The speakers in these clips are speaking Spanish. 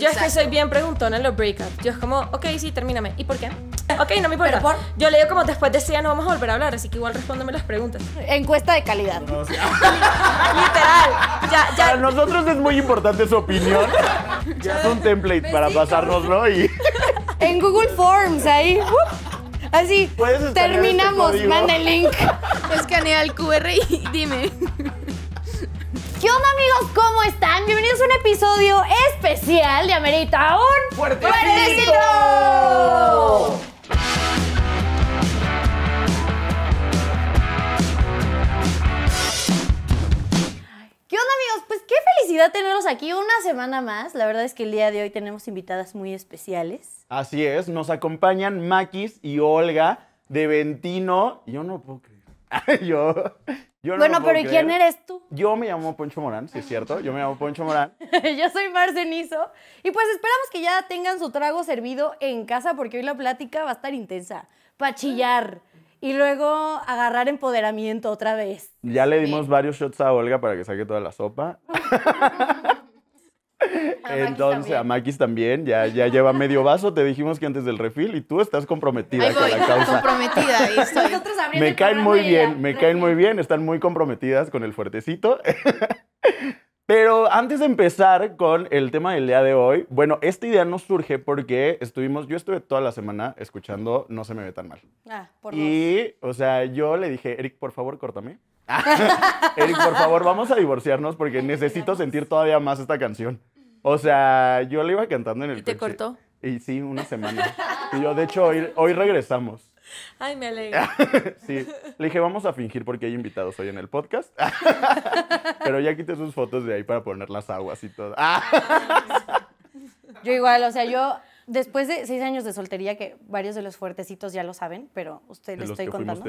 Yo es que soy bien preguntona en los breakups. Yo es como, ok, sí, termíname. ¿Y por qué? Ok, no me importa. Yo le digo como después de día no vamos a volver a hablar, así que igual respóndeme las preguntas. Encuesta de calidad. Literal. Para nosotros es muy importante su opinión. Ya es un template para pasárnoslo y... En Google Forms, ahí. Así. Este terminamos. Manda el link. Escanea el QR y dime. ¿Qué onda amigos? ¿Cómo están? Bienvenidos a un episodio especial de Amerita un fuertecito. ¿Qué onda amigos? Pues qué felicidad tenerlos aquí una semana más. La verdad es que el día de hoy tenemos invitadas muy especiales. Así es, nos acompañan Maquis y Olga de Ventino. Yo no puedo creer. yo, bueno, pero ¿y quién eres tú? Yo me llamo Poncho Morán, si es cierto. Yo me llamo Poncho Morán. Yo soy Marcenizo. Y pues esperamos que ya tengan su trago servido en casa porque hoy la plática va a estar intensa. Para chillar. Y luego agarrar empoderamiento otra vez. Ya le dimos varios shots a Olga para que saque toda la sopa. Entonces, a Maquis también, ya, ya lleva medio vaso, te dijimos que antes del refil y tú estás comprometida con la causa. Comprometida, estoy. Me caen muy bien, me caen muy bien, están muy comprometidas con el fuertecito. Pero antes de empezar con el tema del día de hoy, bueno, esta idea nos surge porque estuvimos, yo estuve toda la semana escuchando No se me ve tan mal. Ah, por Y, o sea, yo le dije, Eric, por favor, córtame. Eric, por favor, vamos a divorciarnos porque necesito sentir todavía más esta canción. O sea, yo le iba cantando en el ¿Y te cortó? Y sí, una semana. Y yo, de hecho, hoy, regresamos. Ay, me alegro. sí, le dije, vamos a fingir porque hay invitados hoy en el podcast. Pero ya quité sus fotos de ahí para poner las aguas y todo. yo igual, o sea, yo después de seis años de soltería, que varios de los fuertecitos ya lo saben, pero usted le estoy contando.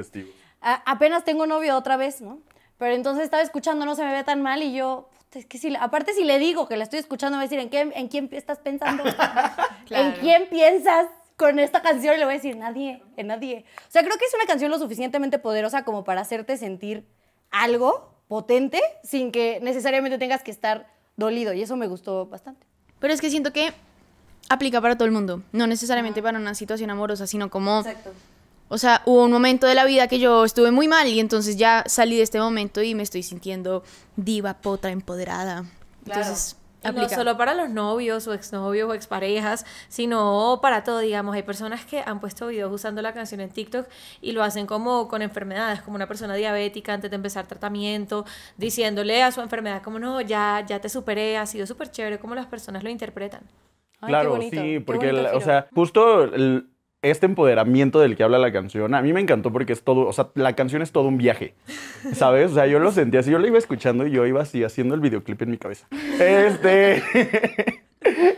apenas tengo novio otra vez, ¿no? Pero entonces estaba escuchando, no se me ve tan mal y yo, es que si, aparte si le digo que la estoy escuchando, me va a decir, ¿en, qué, en quién estás pensando? ¿En quién piensas? Con esta canción le voy a decir nadie, en nadie. O sea, creo que es una canción lo suficientemente poderosa como para hacerte sentir algo potente sin que necesariamente tengas que estar dolido. Y eso me gustó bastante. Pero es que siento que aplica para todo el mundo, no necesariamente para una situación amorosa, sino como Exacto. O sea, hubo un momento de la vida que yo estuve muy mal y entonces ya salí de este momento y me estoy sintiendo diva, potra, empoderada. Entonces, y no solo para los novios o exnovios o exparejas, sino para todo, digamos. Hay personas que han puesto videos usando la canción en TikTok y lo hacen como con enfermedades, como una persona diabética antes de empezar tratamiento, diciéndole a su enfermedad como, no, ya, ya te superé, ha sido súper chévere, como las personas lo interpretan. Ay, claro, sí, porque, o sea, justo el, este empoderamiento del que habla la canción, a mí me encantó porque es todo, o sea, la canción es todo un viaje, ¿sabes? O sea, yo lo sentía así, yo lo iba escuchando y yo iba así haciendo el videoclip en mi cabeza. Este...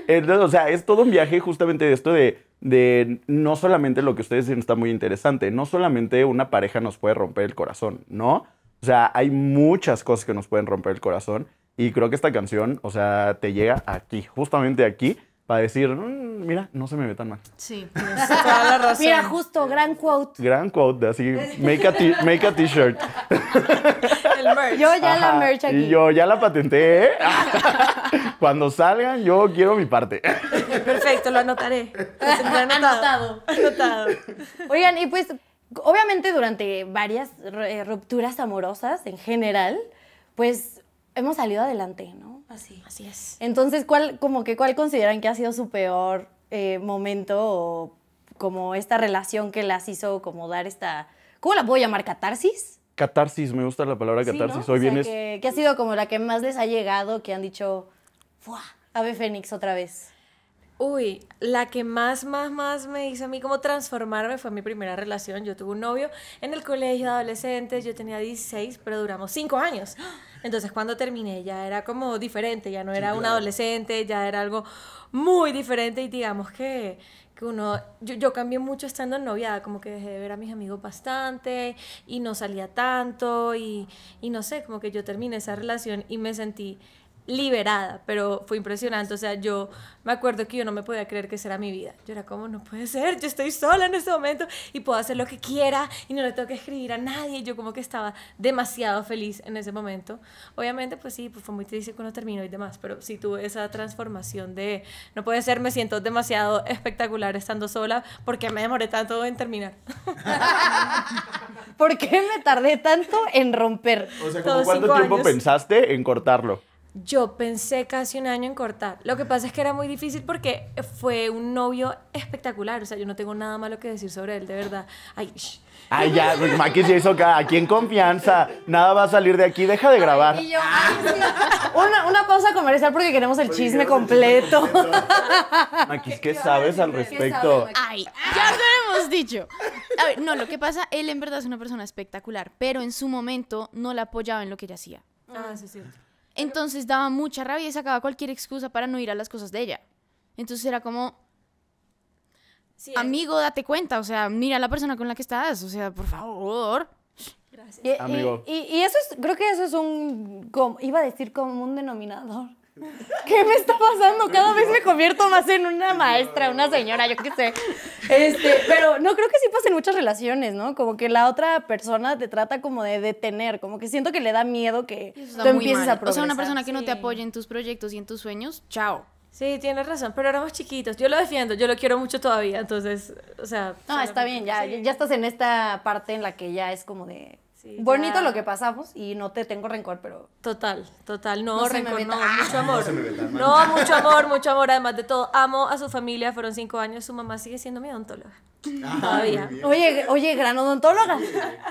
Entonces, o sea, es todo un viaje justamente de esto de, de no solamente lo que ustedes dicen está muy interesante, no solamente una pareja nos puede romper el corazón, ¿no? O sea, hay muchas cosas que nos pueden romper el corazón y creo que esta canción, o sea, te llega aquí, justamente aquí, para decir, mm, mira, no se me ve tan mal. Sí, pues, toda la razón. Mira, justo, gran quote. Gran quote, así, make a t-shirt. El merch. Yo ya la merch aquí. Y yo ya la patenté. ¿eh? Cuando salgan, yo quiero mi parte. Perfecto, lo anotaré. Lo anotado. Anotado. Oigan, y pues, obviamente durante varias eh, rupturas amorosas en general, pues hemos salido adelante, ¿no? Así. Así es. Entonces, ¿cuál, como que, ¿cuál consideran que ha sido su peor eh, momento o como esta relación que las hizo como dar esta, ¿cómo la puedo llamar? ¿Catarsis? Catarsis, me gusta la palabra catarsis. Sí, ¿no? o sea, que, ha sido como la que más les ha llegado, que han dicho, ¡fuah! Ave Fénix otra vez. Uy, la que más, más, más me hizo a mí como transformarme fue mi primera relación. Yo tuve un novio en el colegio de adolescentes, yo tenía 16, pero duramos 5 años. Entonces cuando terminé ya era como diferente, ya no era un adolescente, ya era algo muy diferente y digamos que, uno, yo, yo, cambié mucho estando en noviada, como que dejé de ver a mis amigos bastante y no salía tanto y, y no sé, como que yo terminé esa relación y me sentí liberada, pero fue impresionante, o sea, yo me acuerdo que yo no me podía creer que esa era mi vida, yo era como, no puede ser, yo estoy sola en este momento y puedo hacer lo que quiera y no le tengo que escribir a nadie, yo como que estaba demasiado feliz en ese momento, obviamente pues sí, pues fue muy triste cuando terminó y demás, pero sí tuve esa transformación de, no puede ser, me siento demasiado espectacular estando sola, porque me demoré tanto en terminar? ¿Por qué me tardé tanto en romper? O sea, ¿cuánto tiempo pensaste en cortarlo? yo pensé casi un año en cortar. Lo que pasa es que era muy difícil porque fue un novio espectacular. O sea, yo no tengo nada malo que decir sobre él, de verdad. Ay, shh. Ay, ya, hizo pues, aquí en confianza. Nada va a salir de aquí, deja de grabar. y yo, una, una, pausa comercial porque queremos el chisme completo. Maquis, ¿qué, sabes al respecto? ay, ya lo hemos dicho. A ver, no, lo que pasa, él en verdad es una persona espectacular, pero en su momento no la apoyaba en lo que ella hacía. Ah, sí, sí entonces daba mucha rabia y sacaba cualquier excusa para no ir a las cosas de ella. Entonces era como, eh. amigo, date cuenta, o sea, mira a la persona con la que estás, o sea, por favor. Gracias. Y, eso es, creo que eso es un, iba a decir como un denominador, ¿Qué me está pasando? Cada vez me convierto más en una maestra, una señora, yo qué sé. Este, pero no creo que sí pasen muchas relaciones, ¿no? Como que la otra persona te trata como de detener, como que siento que le da miedo que tú empieces a progresar. O sea, una persona que no te apoye en tus proyectos y en tus sueños, chao. Sí, tienes razón, pero éramos chiquitos. Yo lo defiendo, yo lo quiero mucho todavía, entonces, o sea... No, está bien, ya, ya estás en esta parte en la que ya es como de Bonito lo que pasamos y no te tengo rencor, pero... Total, total, no, rencor, no, mucho amor. No, mucho amor, mucho amor, además de todo. Amo a su familia, fueron cinco años, su mamá sigue siendo mi odontóloga. Ah, Todavía. Oye, oye, gran odontóloga.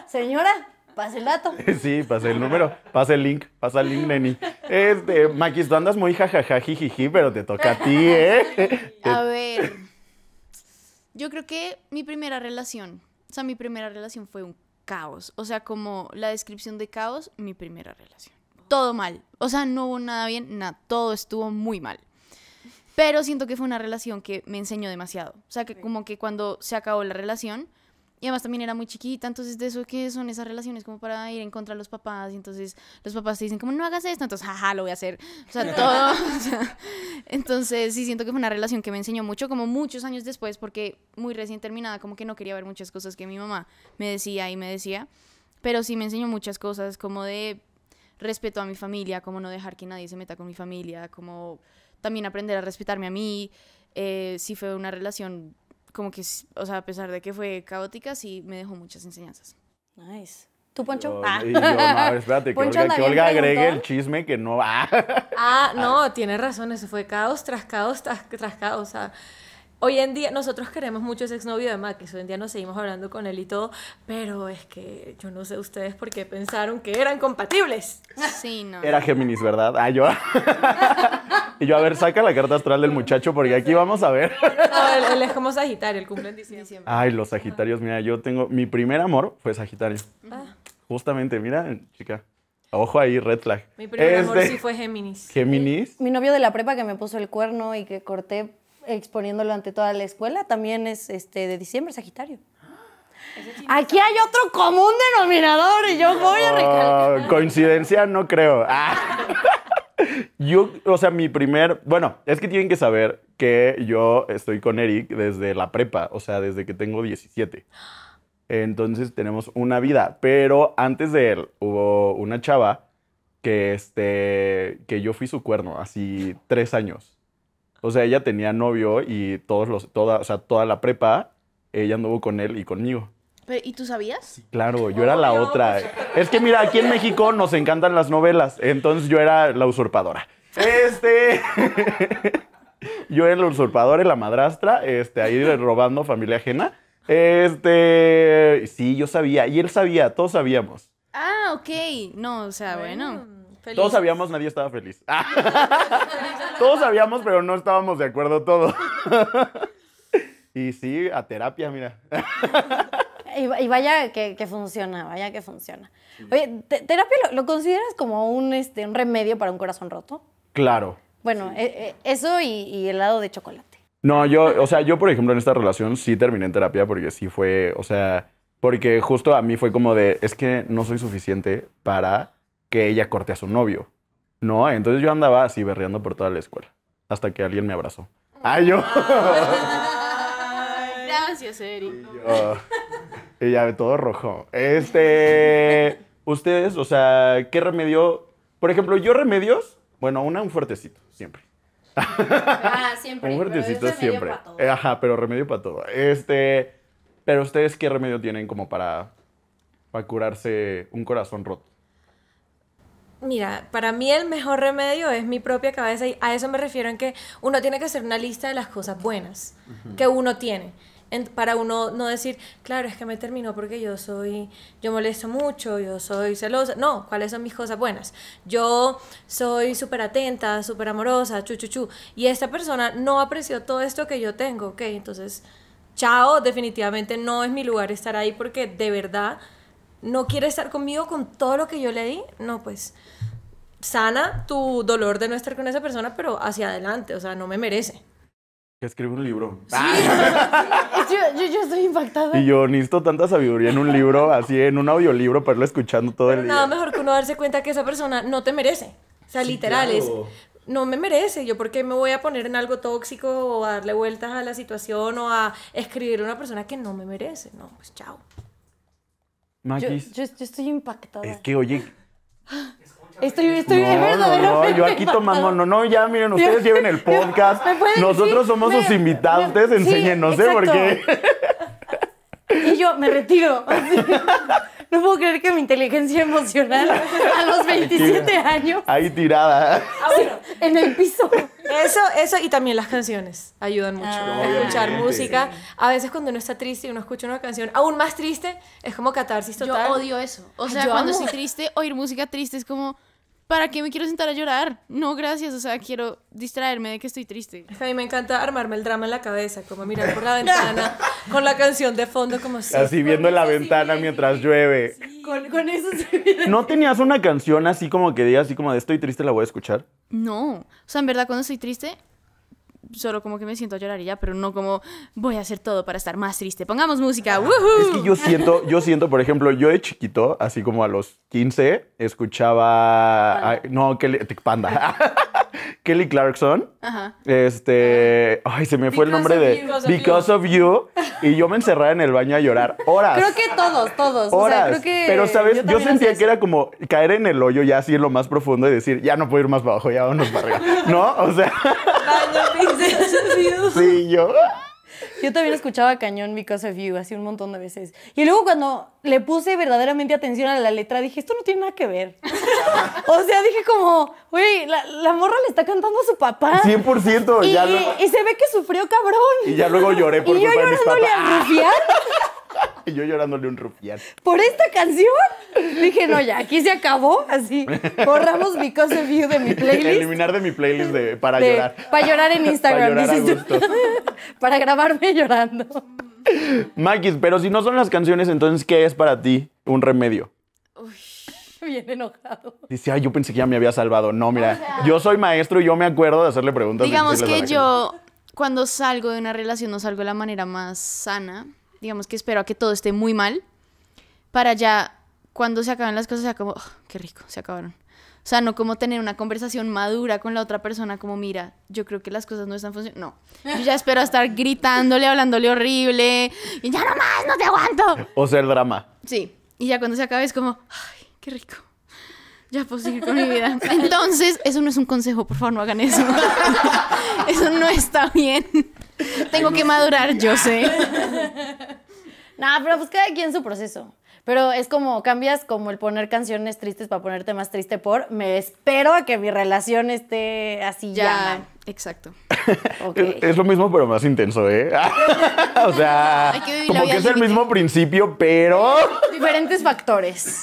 Señora, Pase el dato. Sí, pase el número, pase el link, pasa el link, Neni. Este, Maquis, tú andas muy jajaja, jijiji, pero te toca a ti, ¿eh? A ver, yo creo que mi primera relación, o sea, mi primera relación fue un caos. O sea, como la descripción de caos, mi primera relación. Todo mal. O sea, no hubo nada bien, nada. Todo estuvo muy mal. Pero siento que fue una relación que me enseñó demasiado. O sea, que como que cuando se acabó la relación, y además también era muy chiquita, entonces de eso que son esas relaciones como para ir en contra de los papás. Y entonces los papás te dicen como no hagas esto, entonces jaja, lo voy a hacer. O sea, todo. entonces sí siento que fue una relación que me enseñó mucho, como muchos años después, porque muy recién terminada, como que no quería ver muchas cosas que mi mamá me decía y me decía. Pero sí me enseñó muchas cosas, como de respeto a mi familia, como no dejar que nadie se meta con mi familia, como también aprender a respetarme a mí. Eh, sí fue una relación como que, o sea, a pesar de que fue caótica, sí me dejó muchas enseñanzas. Nice. ¿Tú, Poncho? ah. no, espérate, que Olga, que agregue el chisme que no va. Ah. ah no, tiene razón, eso fue caos tras caos tras, caos. O sea, hoy en día, nosotros queremos mucho ese exnovio de que hoy en día nos seguimos hablando con él y todo, pero es que yo no sé ustedes por qué pensaron que eran compatibles. Sí, no. Era Géminis, ¿verdad? Ah, yo. Y yo, a ver, saca la carta astral del muchacho porque aquí vamos a ver. él, es como Sagitario, el cumple en diciembre. Ay, los Sagitarios, mira, yo tengo, mi primer amor fue Sagitario. Ah. Justamente, mira, chica. Ojo ahí, red flag. Mi primer amor este, sí fue Géminis. Géminis. Mi, novio de la prepa que me puso el cuerno y que corté exponiéndolo ante toda la escuela también es este de diciembre, Sagitario. Aquí hay otro común denominador y yo voy a ah, recalcar. coincidencia no creo. Ah. Yo, o sea, mi primer. Bueno, es que tienen que saber que yo estoy con Eric desde la prepa, o sea, desde que tengo 17. Entonces tenemos una vida. Pero antes de él hubo una chava que, este, que yo fui su cuerno, así tres años. O sea, ella tenía novio y todos los, toda, o toda la prepa, ella anduvo con él y conmigo. ¿Y tú sabías? claro, yo era oh, la otra. Es que mira, aquí en México nos encantan las novelas, entonces yo era la usurpadora. Este. yo era la usurpadora y la madrastra, este, ahí robando familia ajena. Este. Sí, yo sabía, y él sabía, todos sabíamos. Ah, ok. No, o sea, bueno. Todos sabíamos, nadie estaba feliz. Ah. todos sabíamos, pero no estábamos de acuerdo todos. y sí, a terapia, mira. Y, vaya que, funciona, vaya que funciona. Oye, ¿terapia lo, consideras como un, este, remedio para un corazón roto? Claro. Bueno, eh, eh, eso y, y helado de chocolate. No, yo, o sea, yo por ejemplo en esta relación sí terminé en terapia porque sí fue, o sea, porque justo a mí fue como de, es que no soy suficiente para que ella corte a su novio. No, entonces yo andaba así berreando por toda la escuela, hasta que alguien me abrazó. ¡Ay, yo! Gracias, Eric. ella ya, todo rojo. Este. Ustedes, o sea, ¿qué remedio? Por ejemplo, yo remedios, bueno, una, un fuertecito, siempre. Ah, siempre. un fuertecito siempre. Ajá, pero remedio para todo. Este. Pero ustedes, ¿qué remedio tienen como para, para curarse un corazón roto? Mira, para mí el mejor remedio es mi propia cabeza y a eso me refiero en que uno tiene que hacer una lista de las cosas buenas que uno tiene para uno no decir, claro, es que me terminó porque yo soy, yo molesto mucho, yo soy celosa. No, ¿cuáles son mis cosas buenas? Yo soy súper atenta, súper amorosa, chu, Y esta persona no apreció todo esto que yo tengo, ok, entonces, chao, definitivamente no es mi lugar estar ahí porque de verdad no quiere estar conmigo con todo lo que yo le di. No, pues sana tu dolor de no estar con esa persona, pero hacia adelante, o sea, no me merece que escribe un libro. ¡Ah! yo, estoy impactada. Y yo necesito tanta sabiduría en un libro, así en un audiolibro, para irlo escuchando todo el nada día. Nada mejor que uno darse cuenta que esa persona no te merece. O sea, literal, no me merece. Yo, ¿por qué me voy a poner en algo tóxico o a darle vueltas a la situación o a escribir a una persona que no me merece? No, pues chao. yo estoy impactada. Es que, oye, Estoy, estoy no, no, no, yo aquí tomando, no, no, ya miren, ustedes lleven el podcast. Nosotros somos sus invitados, ustedes no enséñenos, ¿eh? por qué Y yo me retiro. No puedo creer que mi inteligencia emocional a los 27 años. Ahí tirada. Ah, en el piso. Eso, eso y también las canciones ayudan mucho. Ah. a escuchar música. A veces cuando uno está triste y uno escucha una canción aún más triste, es como catarsis total. Yo odio eso. O sea, cuando soy triste, oír música triste es como ¿para qué me quiero sentar a llorar? No, gracias, o sea, quiero distraerme de que estoy triste. A mí me encanta armarme el drama en la cabeza, como mirar por la ventana con la canción de fondo, como así. Así viendo la ventana mientras llueve. Con, eso ¿No tenías una canción así como que diga así como de estoy triste, la voy a escuchar? No, o sea, en verdad cuando estoy triste, solo como que me siento a llorar y ya, pero no como voy a hacer todo para estar más triste. Pongamos música. Ah, es que yo siento, yo siento, por ejemplo, yo de chiquito, así como a los 15, escuchaba. no, Kelly, Panda. Kelly Clarkson. Ajá. Este. Ay, se me fue el nombre de. Because, of, you. Y yo me encerraba en el baño a llorar horas. Creo que todos, todos. Horas. creo que Pero, ¿sabes? Yo, sentía que era como caer en el hoyo ya así en lo más profundo y decir, ya no puedo ir más bajo abajo, ya vamos a arriba. ¿No? O sea. Sí, yo. Yo también escuchaba Cañón Because of You así un montón de veces. Y luego cuando le puse verdaderamente atención a la letra, dije, esto no tiene nada que ver. o sea, dije como, güey, la, morra le está cantando a su papá. 100%. Y, ya y se ve que sufrió cabrón. Y ya luego lloré por Y yo llorándole al rufián. Y yo llorándole un rufián. ¿Por esta canción? Dije, no, ya, aquí se acabó. Así, borramos Because of view de mi playlist. Eliminar de mi playlist para llorar. Para llorar en Instagram. Para, llorar para grabarme llorando. Maquis, pero si no son las canciones, entonces, ¿qué es para ti un remedio? Uy bien enojado. Dice, ay, yo pensé que ya me había salvado. No, mira, yo soy maestro y yo me acuerdo de hacerle preguntas. Digamos que yo, cuando salgo de una relación, no salgo de la manera más sana digamos que espero a que todo esté muy mal, para ya cuando se acaben las cosas, sea como, qué rico, se acabaron. O sea, no como tener una conversación madura con la otra persona, como, mira, yo creo que las cosas no están funcionando. No, yo ya espero estar gritándole, hablándole horrible, y ya no más, no te aguanto. O sea, el drama. Sí, y ya cuando se acabe es como, ay, qué rico ya puedo con mi vida. Entonces, eso no es un consejo, por favor, no hagan eso. eso no está bien. Tengo que madurar, yo sé. Nada, pero pues cada quien su proceso. Pero es como cambias como el poner canciones tristes para ponerte más triste por me espero a que mi relación esté así ya. Exacto. Es, lo mismo, pero más intenso, ¿eh? o sea, como que es el mismo principio, pero. Diferentes factores.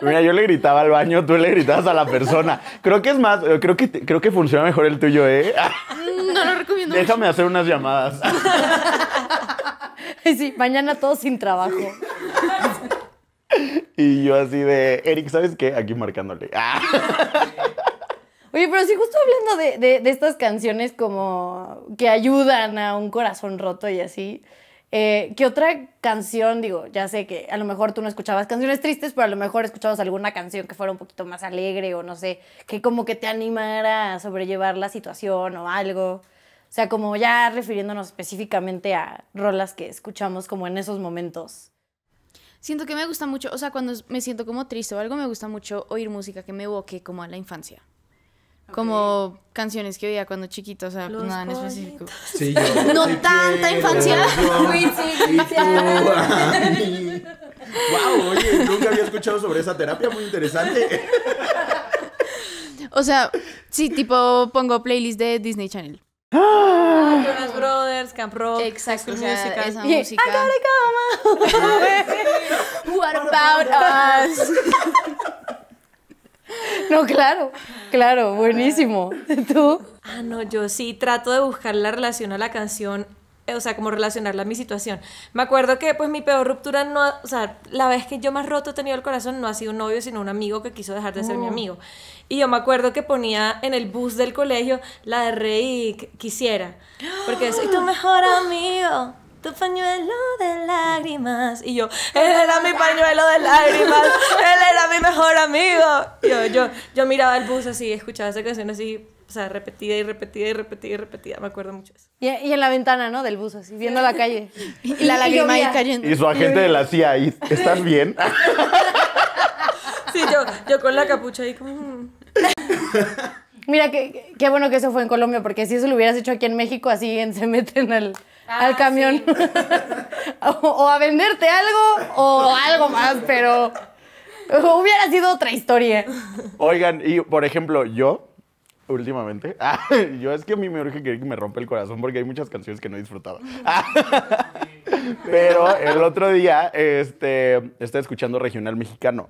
Mira, yo le gritaba al baño, tú le gritabas a la persona. Creo que es más, eh, creo que, creo que funciona mejor el tuyo, ¿eh? Mm, no lo recomiendo. Déjame hacer unas llamadas sí, mañana todos sin trabajo. Y yo así de, Eric, ¿sabes qué? Aquí marcándole. Oye, pero sí, justo hablando de, de, estas canciones como que ayudan a un corazón roto y así, eh, ¿qué otra canción, digo, ya sé que a lo mejor tú no escuchabas canciones tristes, pero a lo mejor escuchabas alguna canción que fuera un poquito más alegre o no sé, que como que te animara a sobrellevar la situación o algo? O sea, como ya refiriéndonos específicamente a rolas que escuchamos como en esos momentos. Siento que me gusta mucho, o sea, cuando me siento como triste o algo, me gusta mucho oír música que me evoque como a la infancia. Como canciones que oía cuando chiquito, o sea, nada en específico. no tanta infancia. wow, oye, nunca había escuchado sobre esa terapia, muy interesante. o sea, sí, tipo pongo playlist de Disney Channel. ¡Ah! Brothers, Camp Rock, Exacto, música. esa música. I gotta go, mama. What about us? No, claro, claro, buenísimo. ¿Tú? Ah, no, yo sí trato de buscar la relación a la canción o sea, como relacionarla a mi situación. Me acuerdo que pues mi peor ruptura no, o sea, la vez que yo más roto he tenido el corazón no ha sido un novio, sino un amigo que quiso dejar de ser mi amigo. Y yo me acuerdo que ponía en el bus del colegio la de Rey quisiera, porque soy tu mejor amigo. Tu pañuelo de lágrimas. Y yo, él era mi pañuelo de lágrimas. Él era mi mejor amigo. yo, yo, yo miraba el bus así, escuchaba esa canción así, o sea, repetida y repetida y repetida y repetida. Me acuerdo mucho eso. Y, en la ventana, ¿no? Del bus, así, viendo la calle. y, la lágrima ahí cayendo. Y su agente de la CIA ahí, bien? sí, yo, con la capucha ahí como... Mm". Mira, qué, bueno que eso fue en Colombia, porque si eso lo hubieras hecho aquí en México, así se meten al, ah, camión. o, a venderte algo o algo más, pero hubiera sido otra historia. Oigan, y por ejemplo, yo últimamente. Ah, yo es que a mí me urge que me rompe el corazón porque hay muchas canciones que no he disfrutado. pero el otro día este, estaba escuchando regional mexicano.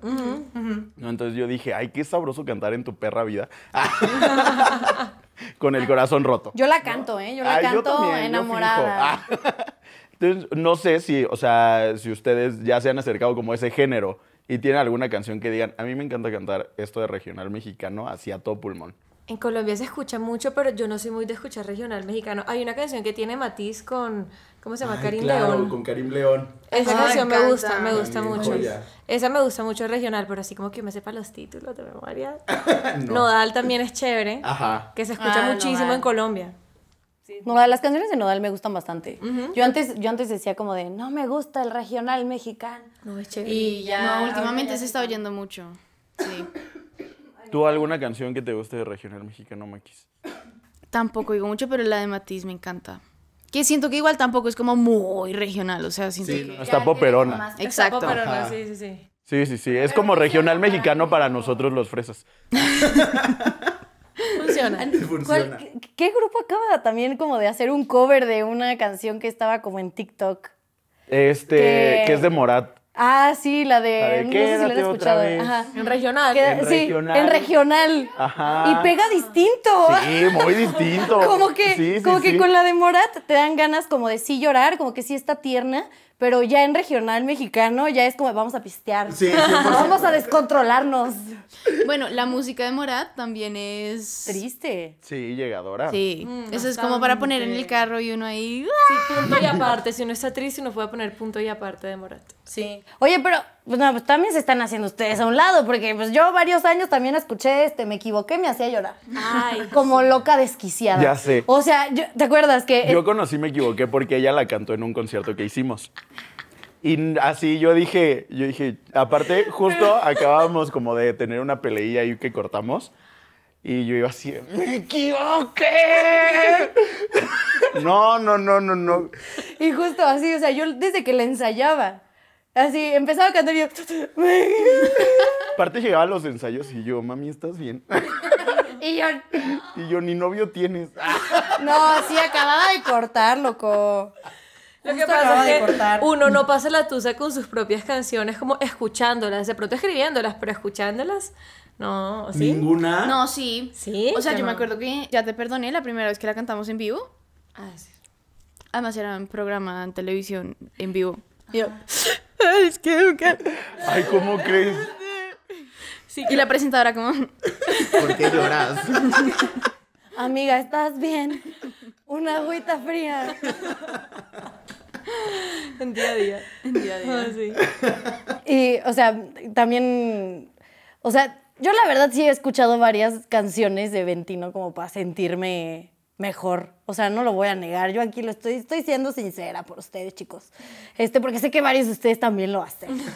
Entonces yo dije, ay, qué sabroso cantar en tu perra vida. con el corazón roto. Yo la canto, ¿eh? Yo la canto enamorada. Entonces, no sé si, o sea, si ustedes ya se han acercado como a ese género y tienen alguna canción que digan, a mí me encanta cantar esto de regional mexicano hacia todo pulmón. En Colombia se escucha mucho, pero yo no soy muy de escuchar regional mexicano. Hay una canción que tiene matiz con, ¿cómo se llama? Karim claro, León. Con Karim León. Esa canción me, gusta, me gusta mucho. Esa me gusta mucho regional, pero así como que me sepa los títulos de memoria. no. Nodal también es chévere. Ajá. Que se escucha ah, muchísimo en Colombia. Sí. Nodal, las canciones de Nodal me gustan bastante. Yo antes yo antes decía como de, no me gusta el regional mexicano. No, es chévere. Y ya. No, últimamente se está oyendo mucho. Sí. ¿Tú alguna canción que te guste de regional mexicano, Maquis? Tampoco digo mucho, pero la de Matiz me encanta. Que siento que igual tampoco es como muy regional, o sea, siento sí, poperona. Exacto. poperona, sí, sí, sí. Sí, sí, sí. Es como regional mexicano para nosotros los fresas. Funciona. Funciona. ¿Qué grupo acaba también como de hacer un cover de una canción que estaba como en TikTok? Este, que es de Morat. Ah, sí, la de. no sé si escuchado. En regional. en regional. Y pega distinto. Sí, muy distinto. como que, como que con la de Morat te dan ganas como de sí llorar, como que sí está tierna, pero ya en regional mexicano ya es como vamos a pistear. vamos a descontrolarnos. Bueno, la música de Morat también es. Triste. Sí, llegadora. Sí. Mm, eso es como para poner en el carro y uno ahí. Sí, ¡ah! punto y aparte. Si uno está triste, uno puede poner punto y aparte de Morat. Sí. Oye, pero pues, no, pues también se están haciendo ustedes a un lado, porque pues yo varios años también escuché este, me equivoqué, me hacía llorar. Ay. Como loca desquiciada. Ya sé. O sea, ¿te acuerdas que...? Yo conocí Me equivoqué porque ella la cantó en un concierto que hicimos. Y así yo dije, yo dije, aparte, justo acabábamos como de tener una peleilla ahí que cortamos. Y yo iba así, ¡me equivoqué! no, no, no, no, no. Y justo así, o sea, yo desde que la ensayaba. Así, empezaba a cantar y yo... Aparte llegaba a los ensayos y yo, mami, ¿estás bien? Y yo... Y yo, ni novio tienes. No, sí, acababa de cortar, loco. Lo que acababa de cortar. uno no pasa la tusa con sus propias canciones como escuchándolas, de pronto escribiéndolas, pero escuchándolas, no, ¿sí? ¿Ninguna? No, sí. ¿Sí? O sea, yo me acuerdo que Ya Te Perdoné, la primera vez que la cantamos en vivo. Ah, Además era un programa en televisión en vivo. yo... es que Ay, ¿cómo crees? Sí, y la presentadora como... ¿Por qué lloras? Amiga, ¿estás bien? Una agüita fría. En día a día, en día a día. Ah, y, o sea, también, o sea, yo la verdad sí he escuchado varias canciones de Ventino como para sentirme mejor. O sea, no lo voy a negar. Yo aquí lo estoy, estoy siendo sincera por ustedes, chicos. Este, porque sé que varios de ustedes también lo hacen.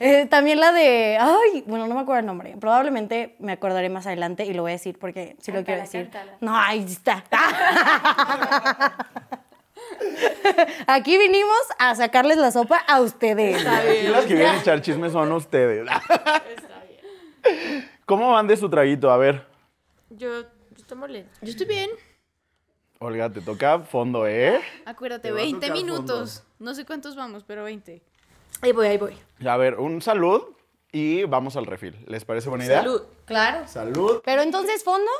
Eh, también la de, ay, bueno, no me acuerdo el nombre. Probablemente me acordaré más adelante y lo voy a decir porque si sí lo quiero decir. No, ahí está. Aquí vinimos a sacarles la sopa a ustedes. Está las que vienen a echar chismes son ustedes. Está bien. ¿Cómo van de su traguito? A ver. Yo, Yo estoy bien. Olga, te toca fondo, ¿eh? Acuérdate, 20 minutos. No sé cuántos vamos, pero 20. Ahí voy, ahí voy. A ver, un salud y vamos al refil. ¿Les parece buena idea? Salud, claro. Salud. Pero entonces, fondo.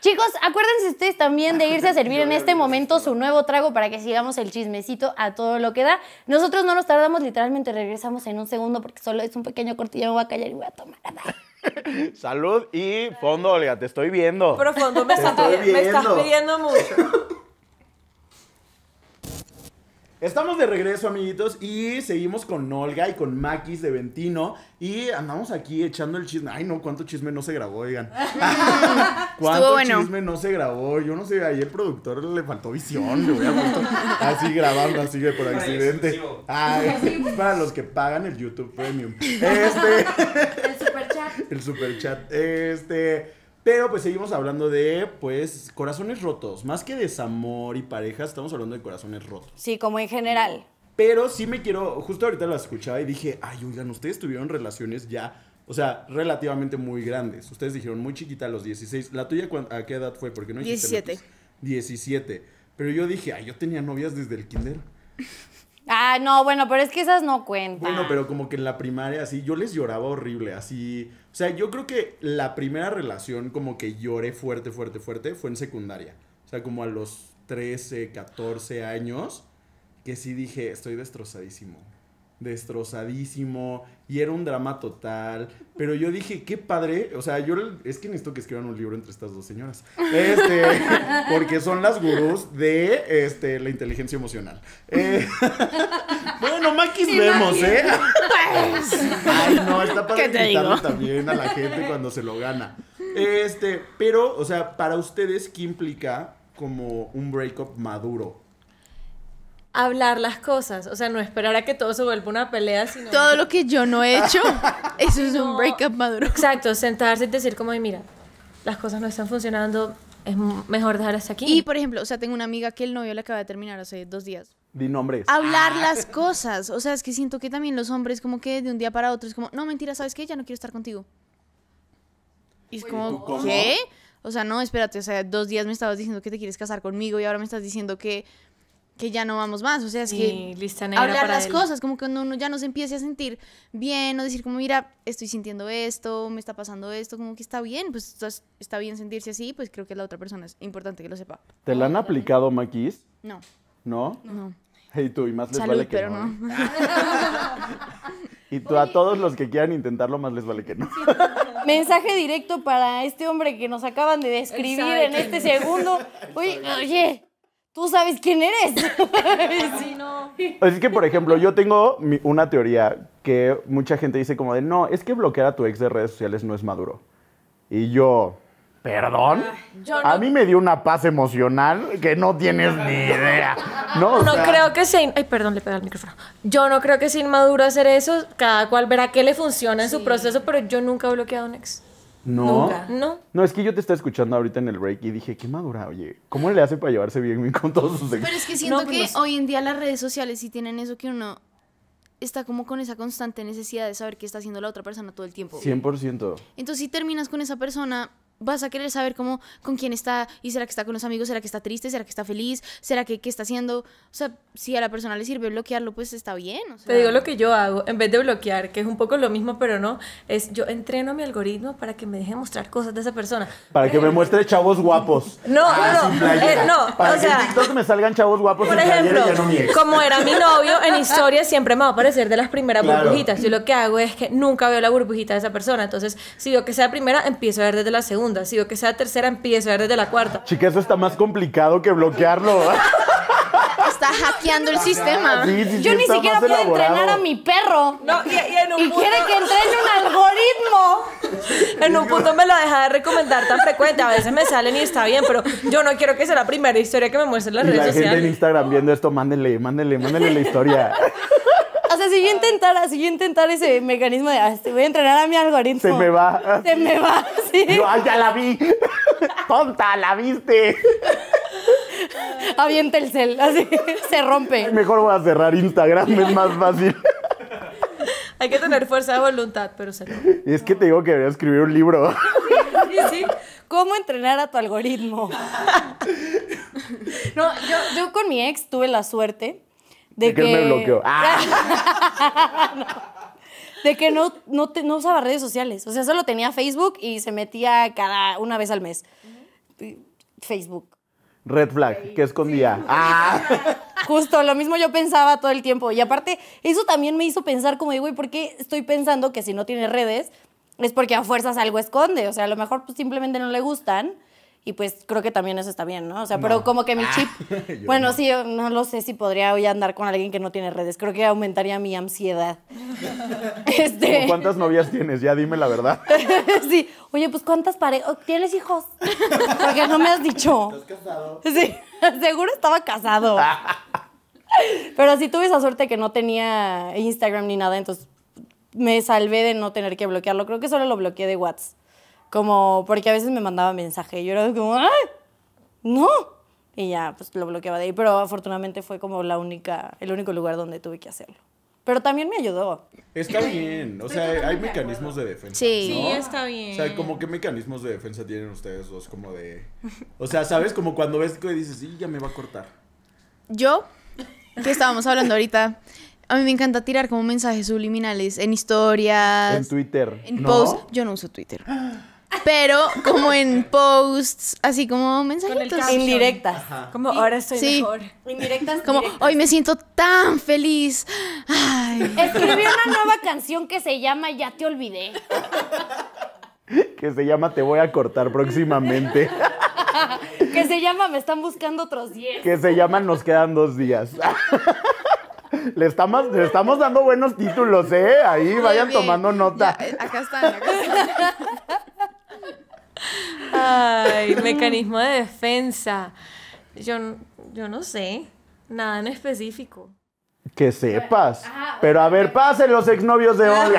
Chicos, acuérdense ustedes también de irse a servir en este momento su nuevo trago para que sigamos el chismecito a todo lo que da. Nosotros no nos tardamos, literalmente regresamos en un segundo porque solo es un pequeño cortillo, me voy a callar y voy a tomar. Salud y fondo, Olga, te estoy viendo. Pero me, está, pidiendo mucho. Estamos de regreso, amiguitos, y seguimos con Olga y con Maquis de Ventino. Y andamos aquí echando el chisme. Ay, no, cuánto chisme no se grabó, oigan. cuánto chisme no se grabó. Yo no sé, ahí el productor le faltó visión. Le voy a así grabando, así de por accidente. Ay, para los que pagan el YouTube Premium. Este. el super chat. Este. Pero pues seguimos hablando de, pues, corazones rotos. Más que desamor y parejas, estamos hablando de corazones rotos. Sí, como en general. Pero sí me quiero, justo ahorita lo escuchaba y dije, ay, oigan, ustedes tuvieron relaciones ya, o sea, relativamente muy grandes. Ustedes dijeron muy chiquita a los 16. ¿La tuya a qué edad fue? Porque no 17. 17. Pero yo dije, ay, yo tenía novias desde el kinder. Ah, no, bueno, pero es que esas no cuentan. Bueno, pero como que en la primaria, así, yo les lloraba horrible, así. O sea, yo creo que la primera relación como que lloré fuerte, fuerte, fuerte fue en secundaria. O sea, como a los 13, 14 años, que sí dije, estoy destrozadísimo destrozadísimo y era un drama total. Pero yo dije, qué padre. O sea, yo es que necesito que escriban un libro entre estas dos señoras. Este, porque son las gurús de este, la inteligencia emocional. Eh, bueno, maquis vemos, ¿eh? Ay, no, está para también a la gente cuando se lo gana. Este, pero, o sea, para ustedes, ¿qué implica como un breakup maduro? hablar las cosas, o sea, no esperar a que todo se vuelva una pelea, sino... Todo lo que yo no he hecho, eso es un un breakup maduro. Exacto, sentarse y decir como, mira, las cosas no están funcionando, es mejor dejar hasta aquí. Y, por ejemplo, o sea, tengo una amiga que el novio le acaba de terminar hace dos días. Di nombres. Hablar ah. las cosas, o sea, es que siento que también los hombres como que de un día para otro es como, no, mentira, ¿sabes qué? Ya no quiero estar contigo. Y es como, ¿qué? O sea, no, espérate, o sea, dos días me estabas diciendo que te quieres casar conmigo y ahora me estás diciendo que que ya no vamos más, o sea, es que hablar las cosas, como que uno, ya no se empiece a sentir bien, o decir como, mira, estoy sintiendo esto, me está pasando esto, como que está bien, pues está bien sentirse así, pues creo que la otra persona es importante que lo sepa. ¿Te la han aplicado, Maquis? No. ¿No? No. Y tú, y más les vale que no. ¿eh? y tú, a todos los que quieran intentarlo, más les vale que no. Mensaje directo para este hombre que nos acaban de describir en este segundo. Oye, oye, tú sabes quién eres. sí, no. Así que, por ejemplo, yo tengo una teoría que mucha gente dice como de, no, es que bloquear a tu ex de redes sociales no es maduro. Y yo, perdón, ah, a mí me dio una paz emocional que no tienes ni idea. No, creo que sea... Ay, perdón, le pegué al micrófono. Yo no creo que sea inmaduro hacer eso. Cada cual verá qué le funciona en su proceso, pero yo nunca he bloqueado a un ex. No. No. No, es que yo te estaba escuchando ahorita en el break y dije, qué madura, oye, ¿cómo le hace para llevarse bien con todos sus Pero es que siento pues que hoy en día las redes sociales sí tienen eso que uno está como con esa constante necesidad de saber qué está haciendo la otra persona todo el tiempo. 100%. Entonces, si terminas con esa persona, vas a querer saber cómo, con quién está, y será que está con los amigos, será que está triste, será que está feliz, será que qué está haciendo. O sea, si a la persona le sirve bloquearlo, pues está bien. Te digo lo que yo hago, en vez de bloquear, que es un poco lo mismo, pero no, es yo entreno mi algoritmo para que me deje mostrar cosas de esa persona. Para que me muestre chavos guapos. Ah, no, no, eh, no. Para que sea, me salgan chavos guapos. Por ejemplo, como era mi novio, en historia siempre me va a aparecer de las primeras burbujitas. Yo lo que hago es que nunca veo la burbujita de esa persona. Entonces, si veo que sea primera, empiezo a ver desde la segunda segunda, que sea tercera, empiezo a ver desde la cuarta. Chica, eso está más complicado que bloquearlo. está hackeando el sistema. Yo ni siquiera puedo entrenar a mi perro. No, y, en un quiere que entrene un algoritmo. en un punto me lo deja de recomendar tan frecuente. A veces me salen y está bien, pero yo no quiero que sea la primera historia que me muestren las redes la Gente en Instagram viendo esto, mándenle, mándenle, mándenle la historia. O sea, si yo intentara, si yo intentara ese mecanismo de ah, este, voy a entrenar a mi algoritmo. Se me va. Se me va, sí. ya la vi. Tonta, la viste. Avienta el cel, así se rompe. Mejor voy a cerrar Instagram, es más fácil. Hay que tener fuerza de voluntad, pero se Es que te digo que debería escribir un libro. Sí, sí. ¿Cómo entrenar a tu algoritmo? No, yo, yo con mi ex tuve la suerte de, que, me bloqueó. no. Ah. De que no, usaba redes sociales. O sea, solo tenía Facebook y se metía cada una vez al mes. Facebook. Red flag, que escondía. Ah. Justo, lo mismo yo pensaba todo el tiempo. Y aparte, eso también me hizo pensar como, güey, ¿por qué estoy pensando que si no tiene redes es porque a fuerzas algo esconde? O sea, a lo mejor pues, simplemente no le gustan y pues creo que también eso está bien, ¿no? O sea, pero como que mi ah. chip. bueno, sí, no lo sé si podría hoy andar con alguien que no tiene redes. Creo que aumentaría mi ansiedad. Este ¿Cuántas novias tienes? Ya dime la verdad. sí. Oye, pues ¿cuántas parejas? ¿Tienes hijos? Porque no me has dicho. ¿Estás casado? Sí, seguro estaba casado. pero sí tuve esa suerte que no tenía Instagram ni nada, entonces me salvé de no tener que bloquearlo. Creo que solo lo bloqueé de WhatsApp como, porque a veces me mandaba mensaje y yo era como, ¡ay! ¡No! Y ya, pues lo bloqueaba de ahí. Pero afortunadamente fue como la única, el único lugar donde tuve que hacerlo. Pero también me ayudó. Está bien, o sea, hay mecanismos de defensa. Sí, sí, está bien. O sea, como qué mecanismos de defensa tienen ustedes dos, como de... O sea, ¿sabes? Como cuando ves que dices, sí, ya me va a cortar. Yo, que estábamos hablando ahorita, a mí me encanta tirar como mensajes subliminales en historias. En Twitter. En posts. Yo no uso Twitter pero como en posts, así como mensajitos. Indirectas. Como ahora estoy mejor. Indirectas. Como hoy me siento tan feliz. Ay. Escribí una nueva canción que se llama Ya te olvidé. que se llama Te voy a cortar próximamente. que se llama Me están buscando otros 10. Que se llama Nos quedan dos días. Le estamos, estamos dando buenos títulos, ¿eh? Ahí vayan tomando nota. Eh, acá están, acá están. Ay, mecanismo de defensa. Yo, yo no sé, nada en específico. Que sepas. Pero a ver, pasen los exnovios de hoy.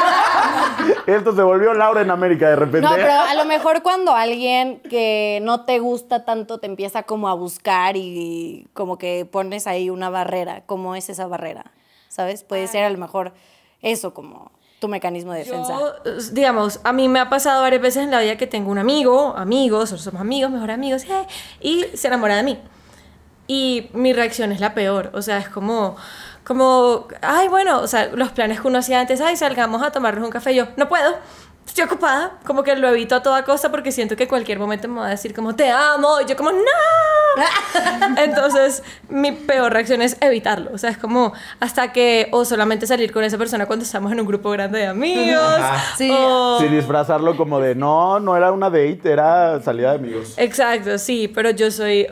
Esto se volvió Laura en América de repente. No, pero a lo mejor cuando alguien que no te gusta tanto te empieza como a buscar y, como que pones ahí una barrera, ¿cómo es esa barrera? ¿Sabes? Puede ah. ser a lo mejor eso, como tu mecanismo de defensa? Eh, digamos, a mí me ha pasado varias veces en la vida que tengo un amigo, amigos, somos amigos, mejor amigos, eh, y se enamora de mí. Y mi reacción es la peor, o sea, es como, como, ay, bueno, los planes que uno hacía antes, ay, salgamos a tomarnos un café, yo, no puedo, estoy ocupada, como que lo evito a toda costa porque siento que cualquier momento me va a decir como te amo, y yo como no. Entonces mi peor reacción es evitarlo, o sea, es como hasta que o solamente salir con esa persona cuando estamos en un grupo grande de amigos, sí. disfrazarlo como de no, no era una date, era salida de amigos. Exacto, sí, pero yo soy, eh,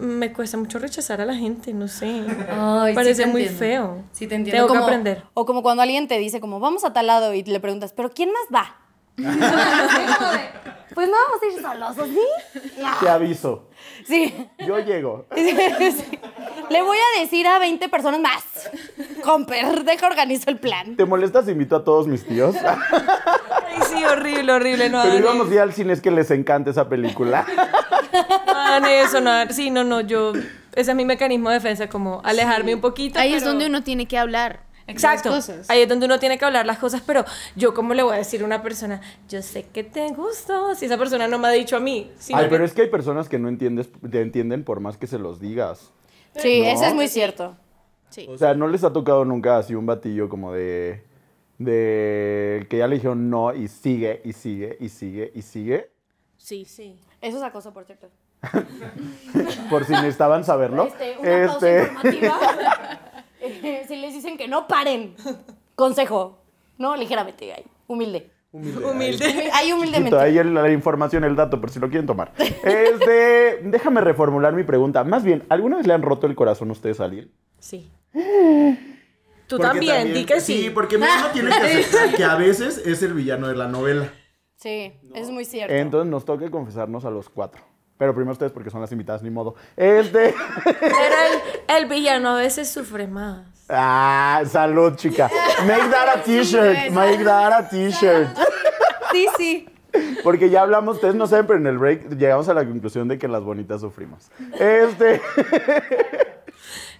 me cuesta mucho rechazar a la gente, no sé, parece muy feo. Sí te entiendo. Tengo que aprender. O como cuando alguien te dice como vamos a tal lado y le preguntas, pero ¿quién más va? pues no vamos a ir solos, sí? Te aviso. Sí. Yo llego. Le voy a decir a 20 personas más. Comper, deja organizo el plan. ¿Te molestas si invito a todos mis tíos? Ay, sí, horrible, horrible. No, Pero ya al cine, es que les encanta esa película. Ah, no, eso, no. Sí, no, no, yo... Ese es mi mecanismo de defensa, como alejarme un poquito. Ahí es donde uno tiene que hablar. Exacto. Ahí es donde uno tiene que hablar las cosas, pero yo cómo le voy a decir a una persona, yo sé que te gusto, si esa persona no me ha dicho a mí. Ay, pero es que hay personas que no entiendes, te entienden por más que se los digas. Sí, eso es muy cierto. O sea, no les ha tocado nunca así un batillo como de, de que ya le dijeron no y sigue y sigue y sigue y sigue. Sí, sí. Eso es acoso, por cierto. por si necesitaban saberlo. Este, una pausa este. si les dicen que no paren, consejo, ¿no? Ligeramente, humilde. Humilde. Humilde. Ahí, humildemente. la información, el dato, por si lo quieren tomar. Este, déjame reformular mi pregunta. Más bien, ¿alguna vez le han roto el corazón a ustedes a alguien? Sí. Tú también, di que sí. Sí, porque uno tiene que aceptar que a veces es el villano de la novela. Sí, es muy cierto. Entonces nos toca confesarnos a los cuatro. Pero primero ustedes porque son las invitadas, ni modo. Este. Pero el, el villano a veces sufre más. Ah, salud, chica. Make that a t-shirt. Make that a t-shirt. Sí, sí. Porque ya hablamos, ustedes no saben, pero en el break llegamos a la conclusión de que las bonitas sufrimos. Este.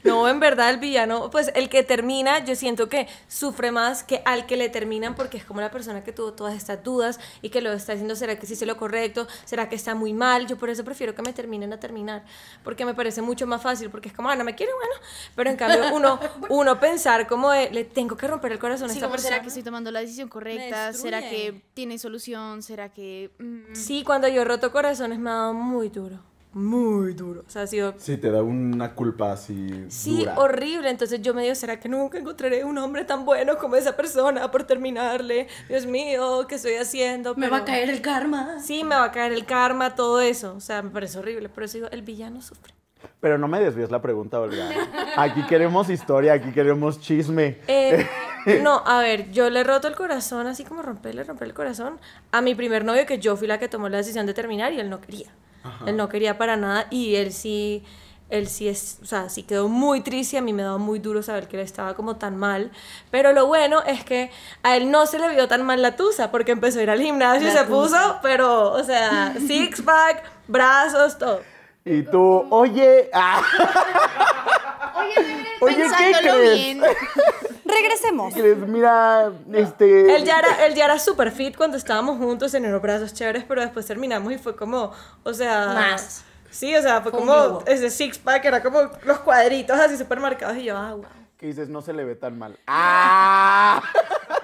No, en verdad el villano, pues el que termina, yo siento que sufre más que al que le terminan porque es como la persona que tuvo todas estas dudas y que lo está diciendo, ¿será que sí hice lo correcto? ¿Será que está muy mal? Yo por eso prefiero que me terminen a terminar, porque me parece mucho más fácil, porque es como, ah, no me quiere, bueno, pero en cambio uno, uno pensar como le tengo que romper el corazón ¿Será que estoy tomando la decisión correcta? ¿Será que tiene solución? ¿Será que...? Mm? Sí, cuando yo roto corazones me ha dado muy duro muy duro. O sea, ha sido... Sí, te da una culpa así. Sí, horrible. Entonces yo me digo, ¿será que nunca encontraré un hombre tan bueno como esa persona por terminarle? Dios mío, ¿qué estoy haciendo? Me va a caer el karma. Sí, me va a caer el karma, todo eso. O sea, me parece horrible. Por eso digo, el villano sufre. Pero no me desvíes la pregunta, Olga. Aquí queremos historia, aquí queremos chisme. Eh, no, a ver, yo le he roto el corazón, así como romperle, romper el corazón, a mi primer novio que yo fui la que tomó la decisión de terminar y él no quería. Él no quería para nada y él sí, él sí es, o sea, sí quedó muy triste a mí me daba muy duro saber que él estaba como tan mal. Pero lo bueno es que a él no se le vio tan mal la tusa porque empezó a ir al gimnasio y se puso, pero, o sea, six pack, brazos, todo. Y tú, oye, ah. oye, ¿qué crees? Regresemos. Mira, este. Él ya era, super fit cuando estábamos juntos en unos brazos chéveres, pero después terminamos y fue como, o sea. Más. Sí, o sea, fue como ese six pack, era como los cuadritos así super marcados y yo, agua. Ah, dices, no se le ve tan mal. ¡Ah!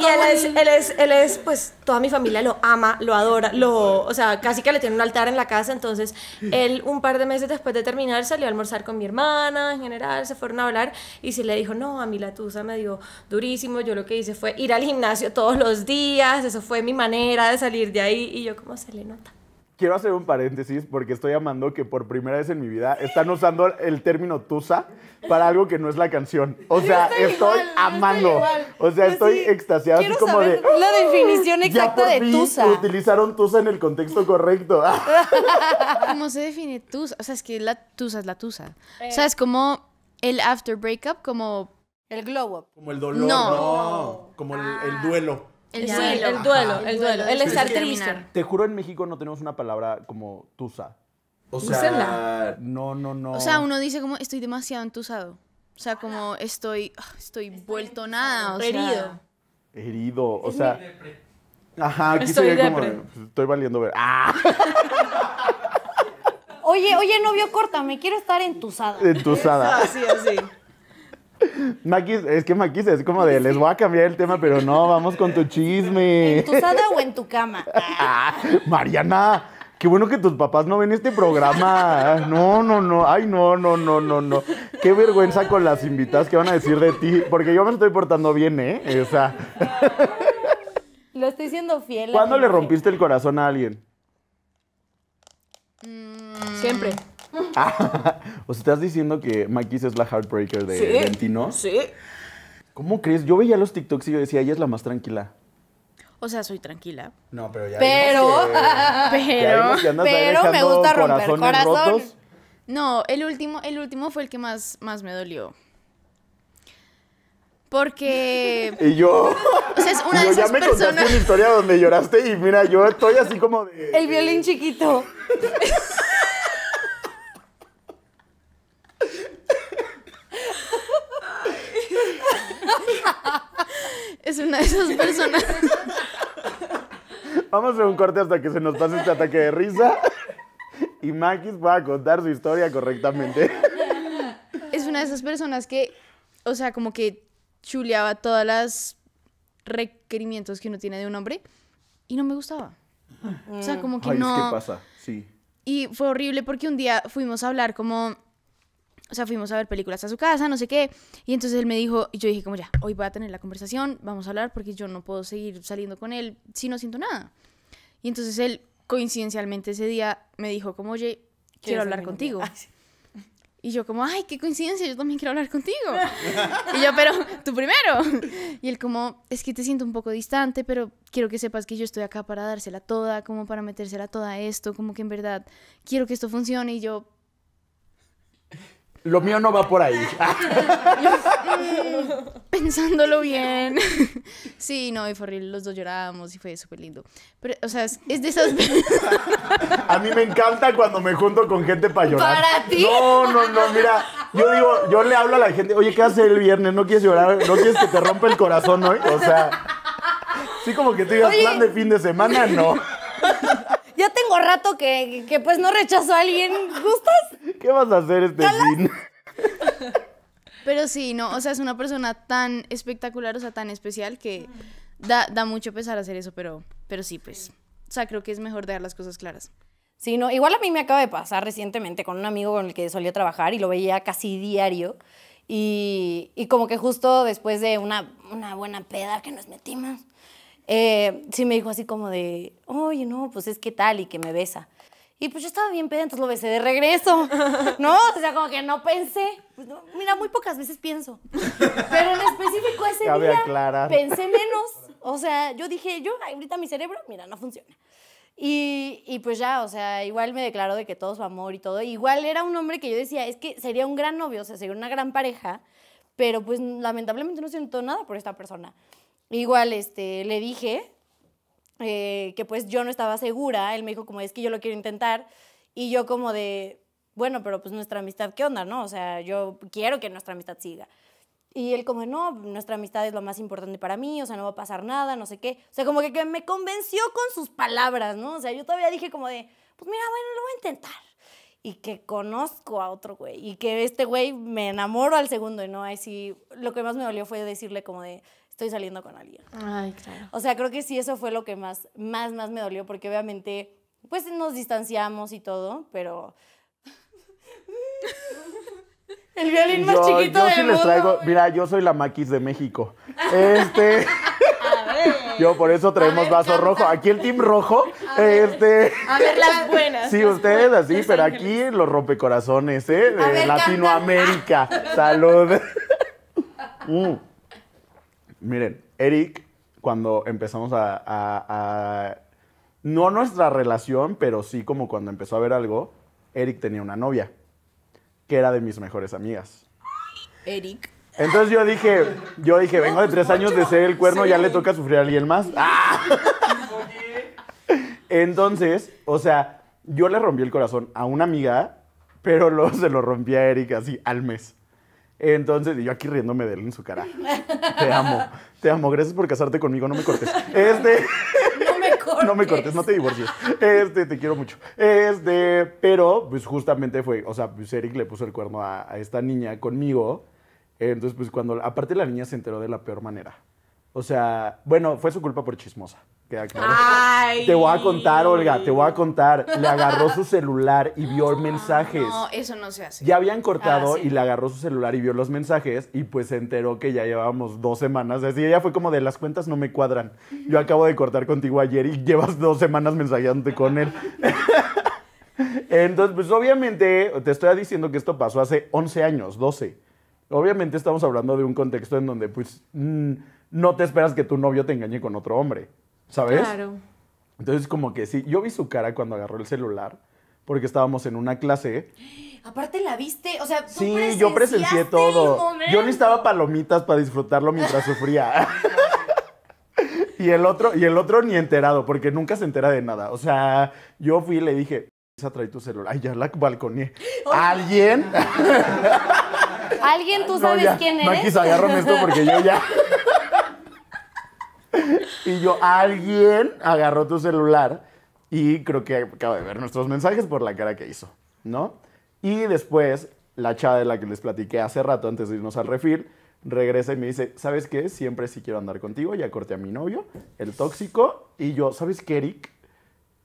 Y él es, él es, él es, pues, toda mi familia lo ama, lo adora, lo, o sea, casi que le tiene un altar en la casa. Entonces, él un par de meses después de terminar salió a almorzar con mi hermana, en general, se fueron a hablar y si le dijo, no, a mí la tusa me dio durísimo. Yo lo que hice fue ir al gimnasio todos los días, eso fue mi manera de salir de ahí y yo como se le nota quiero hacer un paréntesis porque estoy amando que por primera vez en mi vida están usando el término tusa para algo que no es la canción. O sea, estoy, amando. o sea, estoy extasiado como de la ah, definición exacta de tusa. Utilizaron tusa en el contexto correcto. ¿Cómo se define tusa? O sea, es que la tusa es la tusa. O sea, eh. es como el after breakup como el glow up. Como el dolor, no. Como el ah. duelo. El, duelo. el, duelo. el duelo, el estar triste. Te juro, en México no tenemos una palabra como tusa. O sea, no, no, no. O sea, uno dice como estoy demasiado entusado. O sea, como estoy, ah, estoy, vuelto nada, herido. herido, o sea. Ajá, aquí estoy sería como pues, estoy valiendo ver. Ah. Oye, oye, novio, me quiero estar entusada. Entusada. así, así. Maquis, es que Maquis es como de, les voy a cambiar el tema, pero no, vamos con tu chisme. ¿En tu sada o en tu cama? Mariana, qué bueno que tus papás no ven este programa. No, no, no, ay, no, no, no, no, no. Qué vergüenza con las invitadas que van a decir de ti, porque yo me estoy portando bien, ¿eh? O sea. Lo estoy siendo fiel. ¿Cuándo le rompiste el corazón a alguien? Siempre. o sea, ¿estás diciendo que Maquis es la heartbreaker de sí, Sí. ¿Cómo crees? Yo veía los TikToks y yo decía, ella es la más tranquila. O sea, soy tranquila. No, pero ya. Pero, pero, pero me gusta romper corazones corazón. Rotos. No, el último, el último fue el que más, más me dolió. Porque. Y yo. O sea, es una de esas ya me personas... contaste una historia donde lloraste y mira, yo estoy así como de. El violín chiquito. es una de esas personas. Vamos a hacer un corte hasta que se nos pase este ataque de risa y Maquis a contar su historia correctamente. Es una de esas personas que, o sea, como que chuleaba todas las requerimientos que uno tiene de un hombre y no me gustaba. O sea, como que no. Es pasa, sí. Y fue horrible porque un día fuimos a hablar como o sea, fuimos a ver películas a su casa, no sé qué. Y entonces él me dijo, y yo dije, como ya, hoy voy a tener la conversación, vamos a hablar porque yo no puedo seguir saliendo con él si no siento nada. Y entonces él, coincidencialmente ese día, me dijo, como, oye, quiero hablar contigo. Y yo como, ay, qué coincidencia, yo también quiero hablar contigo. y yo, pero tú primero. Y él como, es que te siento un poco distante, pero quiero que sepas que yo estoy acá para dársela toda, como para metérsela toda esto, como que en verdad quiero que esto funcione. Y yo, lo mío no va por ahí. Pensándolo bien. Sí, no, y fue horrible. Los dos llorábamos y fue súper lindo. Pero, o sea, es, de esas. A mí me encanta cuando me junto con gente para llorar. No, no, no, mira. Yo digo, yo le hablo a la gente, oye, ¿qué haces el viernes? ¿No quieres llorar? ¿No quieres que te rompa el corazón hoy? O sea, sí, como que tú digas, plan de fin de semana, no ya tengo rato que, pues no rechazo a alguien. ¿Gustas? ¿Qué vas a hacer este fin? Pero sí, no, o sea, es una persona tan espectacular, o sea, tan especial que da, mucho pesar hacer eso, pero, pero sí, pues. O sea, creo que es mejor dejar las cosas claras. Sí, no, igual a mí me acaba de pasar recientemente con un amigo con el que solía trabajar y lo veía casi diario. Y, como que justo después de una buena peda que nos metimos, eh, sí me dijo así como de, oye, no, pues es que tal y que me besa. Y pues yo estaba bien peda, entonces lo besé de regreso, ¿no? O sea, como que no pensé. Pues mira, muy pocas veces pienso. Pero en específico ese día pensé menos. O sea, yo dije, yo ahorita mi cerebro, mira, no funciona. Y, y, pues ya, o sea, igual me declaró de que todo su amor y todo. Igual era un hombre que yo decía, es que sería un gran novio, o sea, sería una gran pareja, pero pues lamentablemente no siento nada por esta persona igual este, le dije eh, que pues yo no estaba segura, él me dijo como es que yo lo quiero intentar y yo como de, bueno, pero pues nuestra amistad, ¿qué onda, no? O sea, yo quiero que nuestra amistad siga. Y él como, no, nuestra amistad es lo más importante para mí, o sea, no va a pasar nada, no sé qué. O sea, como que, me convenció con sus palabras, ¿no? O sea, yo todavía dije como de, pues mira, bueno, lo voy a intentar. Y que conozco a otro güey. Y que este güey me enamoro al segundo. Y no, ahí lo que más me dolió fue decirle como de, estoy saliendo con alguien. Ay, claro. O sea, creo que sí, eso fue lo que más, más, más me dolió, porque obviamente, pues nos distanciamos y todo, pero... El violín más chiquito yo les traigo, mira, yo soy la maquis de México. Este... Yo por eso traemos vaso rojo. Aquí el team rojo. este. a ver las buenas. Sí, ustedes así, pero aquí los rompecorazones, ¿eh? De Latinoamérica. Salud. Mm. Miren, Eric, cuando empezamos a, a, No nuestra relación, pero sí como cuando empezó a ver algo, Eric tenía una novia, que era de mis mejores amigas. Eric. Entonces yo dije, yo dije, vengo de pues, tres años de ser el cuerno, ya le toca sufrir a alguien más. Entonces, o sea, yo le rompí el corazón a una amiga, pero luego se lo rompí a Eric así al mes. Entonces, yo aquí riéndome de él en su cara. Te amo, te amo. Gracias por casarte conmigo, no me cortes. Este. No me cortes. No me cortes, no te divorcies. Este, te quiero mucho. Este, pero, pues justamente fue, o sea, pues Eric le puso el cuerno a esta niña conmigo. Entonces, pues cuando, aparte la niña se enteró de la peor manera. O sea, bueno, fue su culpa por chismosa. Queda claro. Te voy a contar, Olga, te voy a contar. Le agarró su celular y vio mensajes. No, eso no se hace. Ya habían cortado ah, y le agarró su celular y vio los mensajes y pues se enteró que ya llevábamos dos semanas. Así ella fue como de las cuentas no me cuadran. Yo acabo de cortar contigo ayer y llevas dos semanas mensajeándote con él. Entonces, pues obviamente te estoy diciendo que esto pasó hace 11 años, 12. Obviamente estamos hablando de un contexto en donde pues... Mm, no te esperas que tu novio te engañe con otro hombre, ¿sabes? Claro. Entonces, como que sí, yo vi su cara cuando agarró el celular, porque estábamos en una clase. Aparte la viste, o sea, ¿tú sí, yo presencié todo. Yo necesitaba palomitas para disfrutarlo mientras sufría. y el otro, y el otro ni enterado, porque nunca se entera de nada. O sea, yo fui y le dije, esa trae tu celular. Ay, ya la balconé. ¿Alguien? ¿Alguien tú sabes quién eres? Maquis, esto porque yo ya. y yo, alguien agarró tu celular y creo que acaba de ver nuestros mensajes por la cara que hizo, ¿no? Y después, la chava de la que les platiqué hace rato, antes de irnos al refil, regresa y me dice, ¿sabes qué? Siempre sí quiero andar contigo, ya corté a mi novio, el tóxico, y yo, ¿sabes qué, Eric?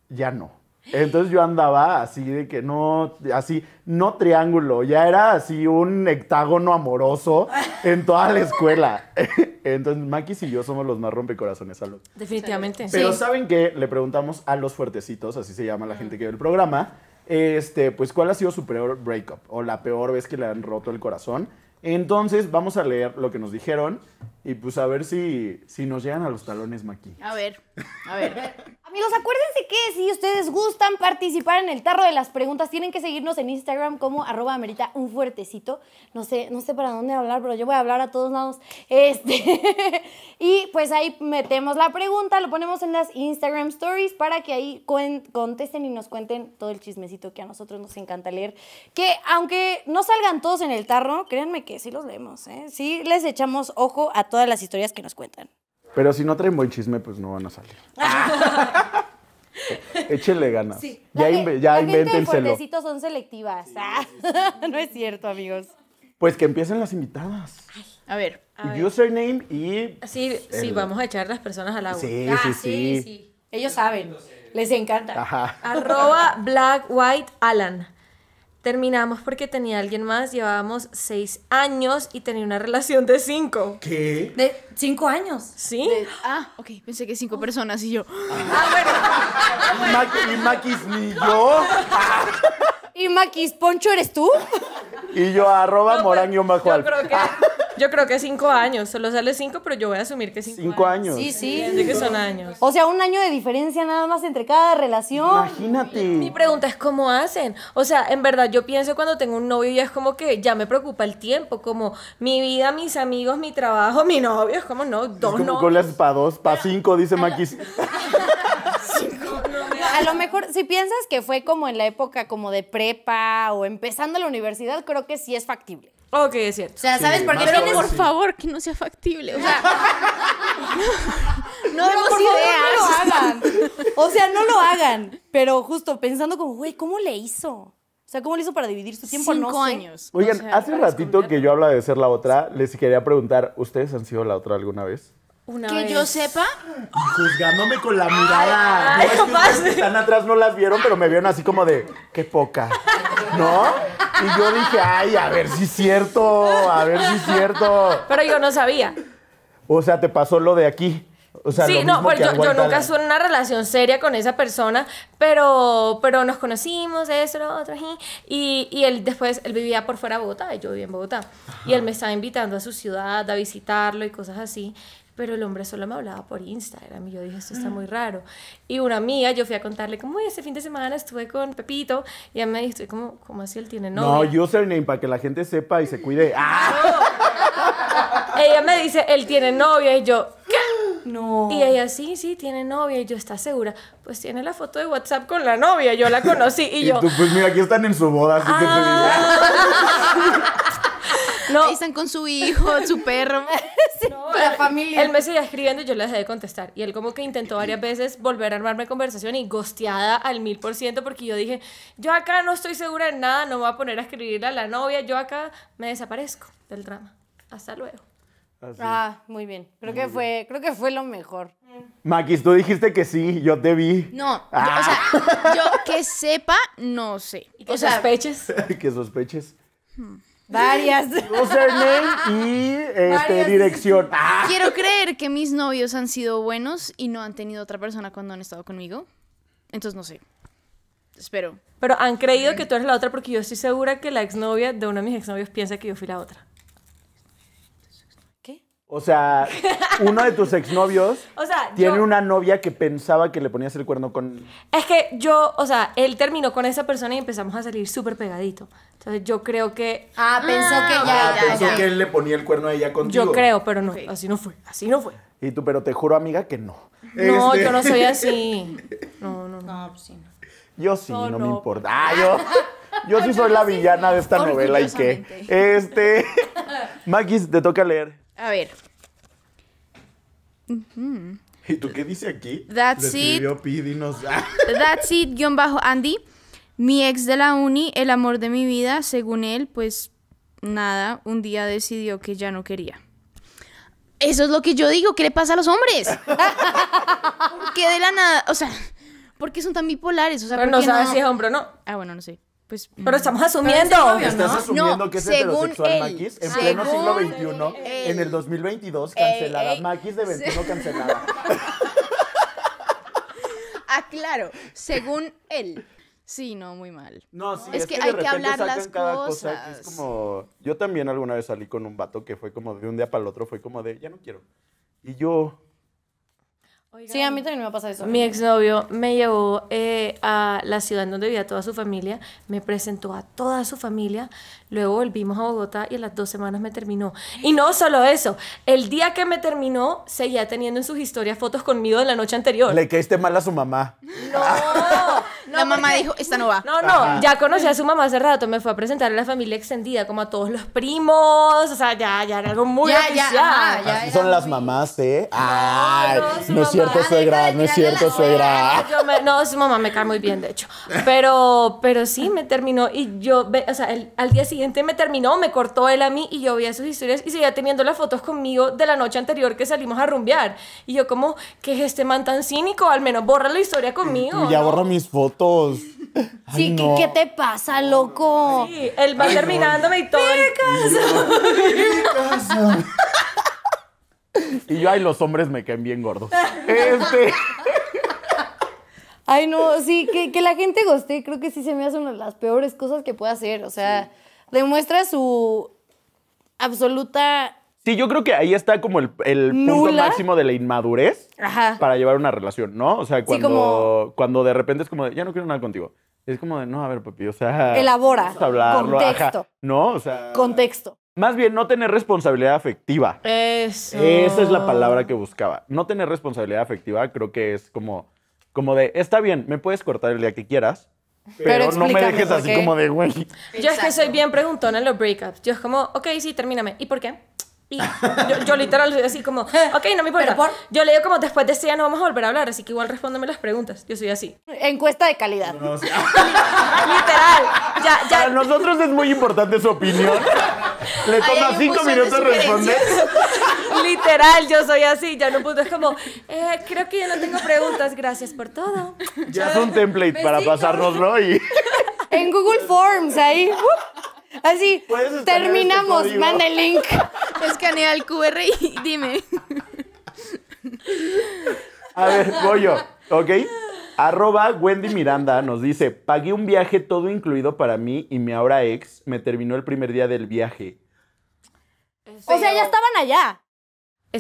Ya no. Entonces yo andaba así de que no, así, no triángulo, ya era así un hectágono amoroso en toda la escuela. Entonces Maquis y yo somos los más rompecorazones a Definitivamente. Pero saben que le preguntamos a los fuertecitos, así se llama la ah. gente que ve el programa, este, pues cuál ha sido su peor breakup o la peor vez que le han roto el corazón. Entonces, vamos a leer lo que nos dijeron y pues a ver si, si nos llegan a los talones, maqui. A ver, a ver. Amigos, acuérdense que si ustedes gustan participar en el tarro de las preguntas, tienen que seguirnos en Instagram como arroba amerita un fuertecito. No sé, no sé para dónde hablar, pero yo voy a hablar a todos lados. Este. y pues ahí metemos la pregunta, lo ponemos en las Instagram Stories para que ahí contesten y nos cuenten todo el chismecito que a nosotros nos encanta leer. Que aunque no salgan todos en el tarro, créanme que si sí los leemos, ¿eh? Sí les echamos ojo a todas las historias que nos cuentan. Pero si no traen buen chisme, pues no van a salir. Échenle ganas. Ya, inv ya son selectivas. Ah, no es cierto, amigos. Pues que empiecen las invitadas. a ver. Username y. Sí, sí, vamos a echar las personas al agua. Ah, sí, sí, sí, Ellos saben. Les encanta. Ajá. Arroba Black White Alan. Terminamos porque tenía alguien más, llevábamos seis años y tenía una relación de cinco. ¿Qué? ¿De cinco años? Sí. ah, ok, pensé que cinco personas y yo. Ah, bueno. ¿Y Maquis ni yo? ¿Y Maquis Poncho eres tú? Y yo, arroba moraño, pues, morán creo yo creo que cinco años, solo sale cinco, pero yo voy a asumir que cinco. Cinco años. Sí, sí. que son años. O sea, un año de diferencia nada más entre cada relación. Imagínate. Mi pregunta es cómo hacen. O sea, en verdad, yo pienso cuando tengo un novio y es como que ya me preocupa el tiempo, como mi vida, mis amigos, mi trabajo, mi novio, es como no, dos es como novios. Con las para dos, para cinco, dice Maquis. a lo mejor, si piensas que fue como en la época como de prepa o empezando la universidad, creo que sí es factible. Ok, es cierto. O sea, ¿sabes por qué? Pero por favor, que no sea factible. O sea, no, no lo hagan. O sea, no lo hagan. Pero justo pensando como, güey, ¿cómo le hizo? O sea, ¿cómo le hizo para dividir su tiempo? Cinco años. Oigan, hace un ratito que yo habla de ser la otra, les quería preguntar, ¿ustedes han sido la otra alguna vez? que yo sepa. Juzgándome con la mirada. están atrás no las vieron, pero me vieron así como de, qué poca. ¿No? Y yo dije, ay, a ver si es cierto, a ver si es cierto. Pero yo no sabía. O sea, te pasó lo de aquí. sí, no, pues yo, nunca estuve una relación seria con esa persona, pero, pero nos conocimos, eso, lo otro, y, y él después, él vivía por fuera de Bogotá, yo vivía en Bogotá, y él me estaba invitando a su ciudad, a visitarlo y cosas así, pero el hombre solo me hablaba por Instagram y yo dije, esto está mm. muy raro. Y una amiga, yo fui a contarle, como, ese fin de semana estuve con Pepito, y ella me dijo, ¿cómo, ¿cómo así él tiene novia? No, username, para que la gente sepa y se cuide. Ah. ella me dice, él tiene novia, y yo, ¿qué? No. Y ella, sí, sí, tiene novia. Y yo, ¿está segura? Pues tiene la foto de WhatsApp con la novia. Yo la conocí. Y, yo. Tú, pues mira, aquí están en su boda, así que No. Ahí están con su hijo, su perro. la familia. Él me seguía escribiendo y yo le dejé de contestar. Y él como que intentó varias veces volver a armarme conversación y gosteada al mil por ciento porque yo dije, yo acá no estoy segura de nada, no me voy a poner a escribirle a la novia, yo acá me desaparezco del drama. Hasta luego. Ah, muy bien. Creo que fue, creo que fue lo mejor. Maquis, tú dijiste que sí, yo te vi. No, o sea, ah. yo que sepa, no sé. ¿Y que sospeches? que sospeches. Hmm. Varias. y este, dirección. Ah. Quiero creer que mis novios han sido buenos y no han tenido otra persona cuando han estado conmigo. Entonces no sé. Espero. Pero han creído que tú eres la otra porque yo estoy segura que la exnovia de uno de mis exnovios piensa que yo fui la otra. O sea, uno de tus exnovios tiene una novia que pensaba que le ponías el cuerno con... Es que yo, o sea, él terminó con esa persona y empezamos a salir súper pegadito. Entonces yo creo que... Ah, pensó que ya... Ah, pensó que él le ponía el cuerno a ella contigo. Yo creo, pero no, así no fue, así no fue. Y tú, pero te juro, amiga, que no. No, yo este, no soy así. No, no, no. No, pues sí, no. Yo sí, no, me importa. Ah, yo... Yo sí soy la villana de esta novela y qué. Este. Magis, te toca leer. A ver. ¿Y tú qué dice aquí? That's it. That's it, guión bajo Andy. Mi ex de la uni, el amor de mi vida, según él, pues nada, un día decidió que ya no quería. Eso es lo que yo digo, ¿qué le pasa a los hombres? qué de la nada, o sea, ¿por qué son tan bipolares? Pero no sabes si es hombre o no. Ah, bueno, no sé. Pues, pero mm, estamos asumiendo. ¿no? Estás asumiendo que es heterosexual él, Maquis en pleno siglo XXI, en el 2022, cancelada. Eh, eh, Maquis de 21 se... cancelada. Aclaro, ah, según él. Sí, no, muy mal. No, sí, es, es que, hay que hablar las cosas. es como, yo también alguna vez salí con un vato que fue como de un día para el otro, fue como de, ya no quiero. Y yo, Sí, a mí también me pasa eso. Mi exnovio me llevó eh, a la ciudad donde vivía toda su familia, me presentó a toda su familia, luego volvimos a Bogotá y a las dos semanas me terminó. Y no solo eso, el día que me terminó seguía teniendo en sus historias fotos conmigo de la noche anterior. Le caíste mal a su mamá. No. la mamá dijo, esta no va. No, no, ya conocí a su mamá hace rato, me fue a presentar a la familia extendida, como a todos los primos, o sea, ya, ya era algo muy ya, oficial. Ya, ya, Son las mamás, ¿eh? Ay, no, no, no es cierto, suegra. no, su mamá me cae muy bien, de hecho. Pero, pero sí, me terminó y yo, o sea, al día siguiente me terminó, me cortó él a mí y yo veía sus historias y seguía teniendo las fotos conmigo de la noche anterior que salimos a rumbear. Y yo como, ¿qué es este man tan cínico? Al menos borra la historia conmigo. Y ya borro mis fotos. sí, ¿qué te pasa, loco? Sí, él va terminándome y todo. ¡Qué ¡Qué Y yo, ay, los hombres me caen bien gordos. Este. Ay, no, sí, que, la gente goste, creo que sí se me hace una de las peores cosas que puede hacer. O sea, demuestra su absoluta. Sí, yo creo que ahí está como el, punto máximo de la inmadurez para llevar una relación, ¿no? O sea, cuando, cuando de repente es como, de, ya no quiero nada contigo. Es como de, no, a ver, papi, o sea. Elabora. contexto. No, o sea. Contexto. Más bien, no tener responsabilidad afectiva. Esa es la palabra que buscaba. No tener responsabilidad afectiva creo que es como, como de, está bien, me puedes cortar el día que quieras, pero, no me dejes así como de güey. Yo es que soy bien preguntona en los breakups. Yo es como, ok, sí, termíname. ¿Y por qué? yo, literal literal así como, ok, no me importa. Yo le digo como, después de este día no vamos a volver a hablar, así que igual respóndeme las preguntas. Yo soy así. Encuesta de calidad. literal. Para nosotros es muy importante su opinión. Le toma cinco minutos responder. Literal, yo soy así, ya no puedo. Es como, eh, creo que ya no tengo preguntas, gracias por todo. Ya es un template para pasárnoslo y. En Google Forms, ahí. así, este terminamos, manda el link. Escanea el QR y dime. A ver, pollo, ¿ok? Arroba Wendy Miranda nos dice, pagué un viaje todo incluido para mí y mi ahora ex me terminó el primer día del viaje. O sea, ya estaban allá.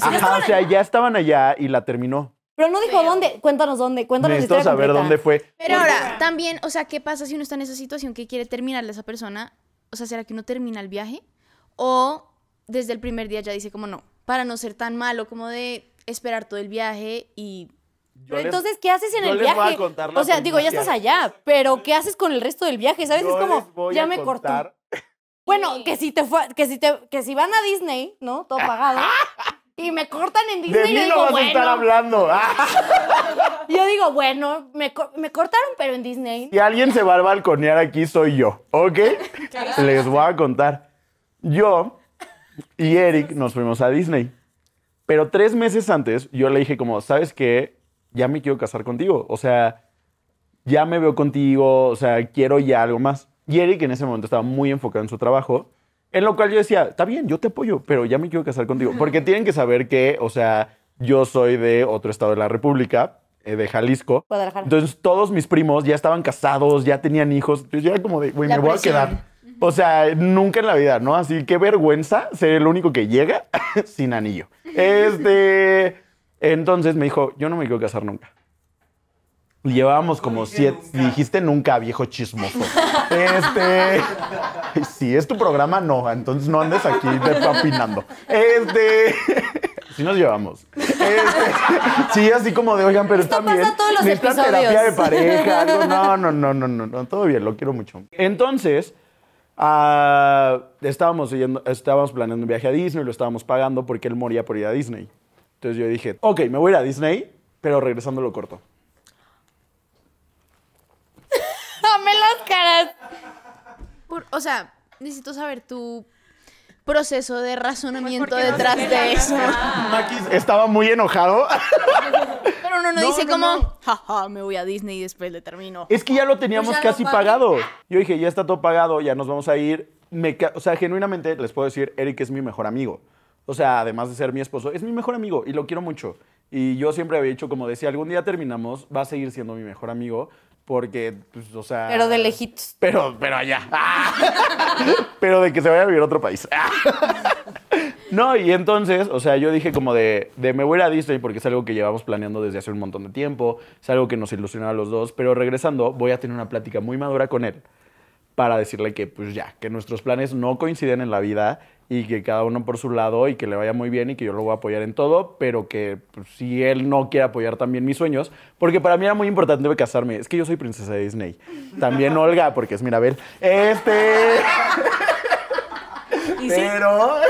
Ajá, o sea, ya estaban allá y la terminó. Pero no dijo dónde. Cuéntanos dónde. Cuéntanos Necesito saber dónde fue. Pero pues ahora, también, o sea, ¿qué pasa si uno está en esa situación que quiere terminarle a esa persona? O sea, ¿será que uno termina el viaje? O desde el primer día ya dice como no, para no ser tan malo como de esperar todo el viaje y... Pero entonces, ¿qué haces en el viaje? o sea, digo, ya estás allá, pero ¿qué haces con el resto del viaje? ¿Sabes? es como, ya me cortó. Bueno, que si te fue, que si te, que si van a Disney, ¿no? Todo pagado. y me cortan en Disney. De mí yo vas a estar hablando. yo digo, bueno, me, cortaron, pero en Disney. Si alguien se va a balconear aquí, soy yo, ¿ok? Les voy a contar. Yo y Eric nos fuimos a Disney. Pero tres meses antes, yo le dije como, ¿sabes qué? Ya me quiero casar contigo. O sea, ya me veo contigo. O sea, quiero ya algo más. Y Eric en ese momento estaba muy enfocado en su trabajo, en lo cual yo decía, está bien, yo te apoyo, pero ya me quiero casar contigo. Porque tienen que saber que, o sea, yo soy de otro estado de la República, eh, de Jalisco. Entonces todos mis primos ya estaban casados, ya tenían hijos. yo era como de, güey, me voy a quedar. O sea, nunca en la vida, ¿no? Así que vergüenza ser el único que llega sin anillo. Este. Entonces me dijo, yo no me quiero casar nunca. Llevábamos como siete. Dijiste nunca, viejo chismoso. Este. Si es tu programa, no. Entonces no andes aquí de Este. Si nos llevamos. Este, sí, así como de, oigan, pero también. está bien. Todos los terapia de pareja. No, no, no, no, no, Todo bien, lo quiero mucho. Entonces. Ah, estábamos, yendo, estábamos planeando un viaje a Disney, lo estábamos pagando porque él moría por ir a Disney. Entonces yo dije, ok, me voy a ir a Disney, pero regresando lo corto. O sea, necesito saber tu proceso de razonamiento detrás de eso. estaba muy enojado. Pero no, no dice como, jaja, me voy a Disney y después le termino. Es que ya lo pues teníamos casi pagado. Yo dije, ya está todo pagado, ya nos vamos a ir. o sea, genuinamente les puedo decir, Eric es mi mejor amigo. O sea, además de ser mi esposo, es mi mejor amigo y lo quiero mucho. Y yo siempre había dicho, como decía, algún día terminamos, va a seguir siendo mi mejor amigo. Porque, pues, o sea. Pero de lejitos. Pero, pero allá. pero de que se vaya a vivir a otro país. no, y entonces, o sea, yo dije como de, me voy a, Disney porque es algo que llevamos planeando desde hace un montón de tiempo. Es algo que nos ilusiona a los dos. Pero regresando, voy a tener una plática muy madura con él para decirle que, pues ya, que nuestros planes no coinciden en la vida y que cada uno por su lado y que le vaya muy bien y que yo lo voy a apoyar en todo, pero que pues, si él no quiere apoyar también mis sueños, porque para mí era muy importante casarme, es que yo soy princesa de Disney, también Olga, porque es Mirabel, este... pero...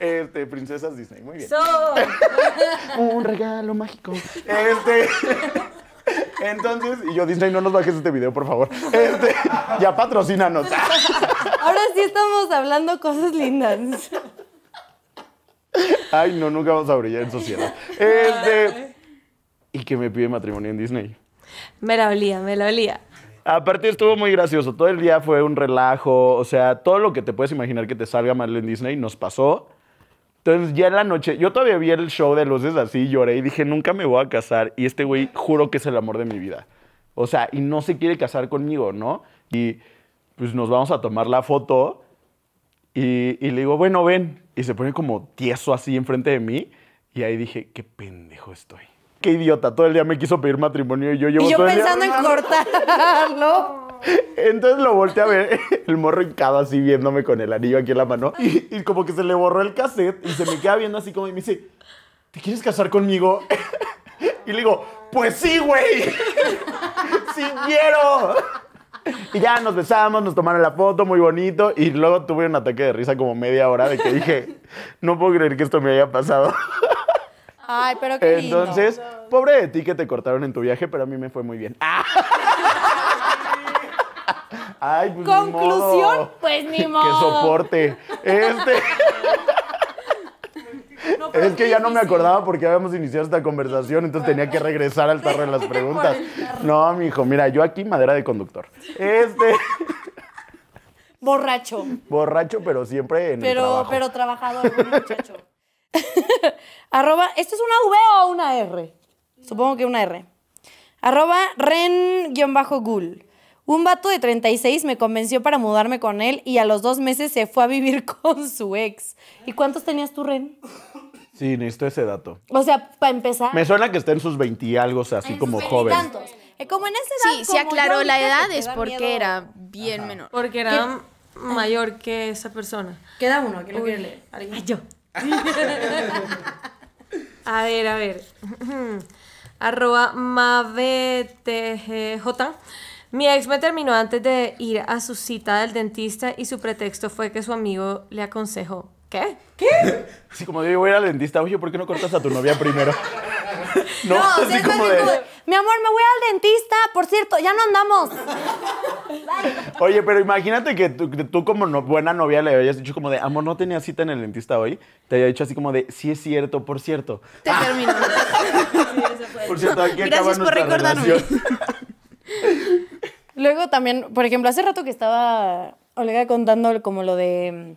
Este, princesas Disney, muy bien. Un regalo mágico. Este... Entonces, y yo Disney, no nos bajes este video, por favor. Este, ya patrocínanos. Ahora sí estamos hablando cosas lindas. Ay, no, nunca vamos a brillar en sociedad. Este, y que me pide matrimonio en Disney. Me la olía, me la olía. Aparte estuvo muy gracioso. Todo el día fue un relajo. O sea, todo lo que te puedes imaginar que te salga mal en Disney nos pasó. Entonces ya en la noche, yo todavía vi el show de luces así, lloré y dije, nunca me voy a casar. Y este güey juro que es el amor de mi vida. O sea, y no se quiere casar conmigo, ¿no? Y pues nos vamos a tomar la foto. Y, le digo, bueno, ven. Y se pone como tieso así enfrente de mí. Y ahí dije, qué pendejo estoy. Qué idiota. Todo el día me quiso pedir matrimonio y yo llevo. Y yo pensando en cortarlo. Entonces lo volteé a ver, el morro hincado así viéndome con el anillo aquí en la mano. y, como que se le borró el cassette y se me queda viendo así como y me dice, ¿te quieres casar conmigo? Y le digo, pues sí, güey. Sí quiero. Y ya nos besamos, nos tomaron la foto, muy bonito. Y luego tuve un ataque de risa como media hora de que dije, no puedo creer que esto me haya pasado. Ay, pero qué Entonces, pobre de ti que te cortaron en tu viaje, pero a mí me fue muy bien. Ay, Conclusión, pues ni modo. Pues que soporte. Este es que ya no me acordaba porque habíamos iniciado esta conversación, entonces tenía que regresar al tarro de las preguntas. No, mi hijo, mira, yo aquí madera de conductor. Este. Borracho. Borracho, pero siempre en pero, el trabajo. Pero trabajador, muchacho. Arroba, ¿esto es una V o una R? Supongo que una R. Arroba ren-gul. Un vato de 36 me convenció para mudarme con él y a los dos meses se fue a vivir con su ex. ¿Y cuántos tenías tú, Ren? Sí, necesito ese dato. O sea, para empezar. Me suena que está en sus 20 y algo, así como jóvenes. joven. tantos. Eh, como en ese edad. Sí, se aclaró la edad, es porque era bien menor. Porque era mayor que esa persona. Queda uno, que lo quiere leer. yo. a ver, a ver. Arroba mavetj mi ex me terminó antes de ir a su cita del dentista y su pretexto fue que su amigo le aconsejó. ¿Qué? ¿Qué? Así como yo voy a ir al dentista, oye, ¿por qué no cortas a tu novia primero? no, así como de... Mi amor, me voy al dentista, por cierto, ya no andamos. Oye, pero imagínate que tú, como buena novia le habías dicho como de, amor, no tenía cita en el dentista hoy. Te había dicho así como de, sí es cierto, por cierto. Te terminó. por cierto, aquí Gracias por recordarme. Luego también, por ejemplo, hace rato que estaba Olga contando como lo de mm,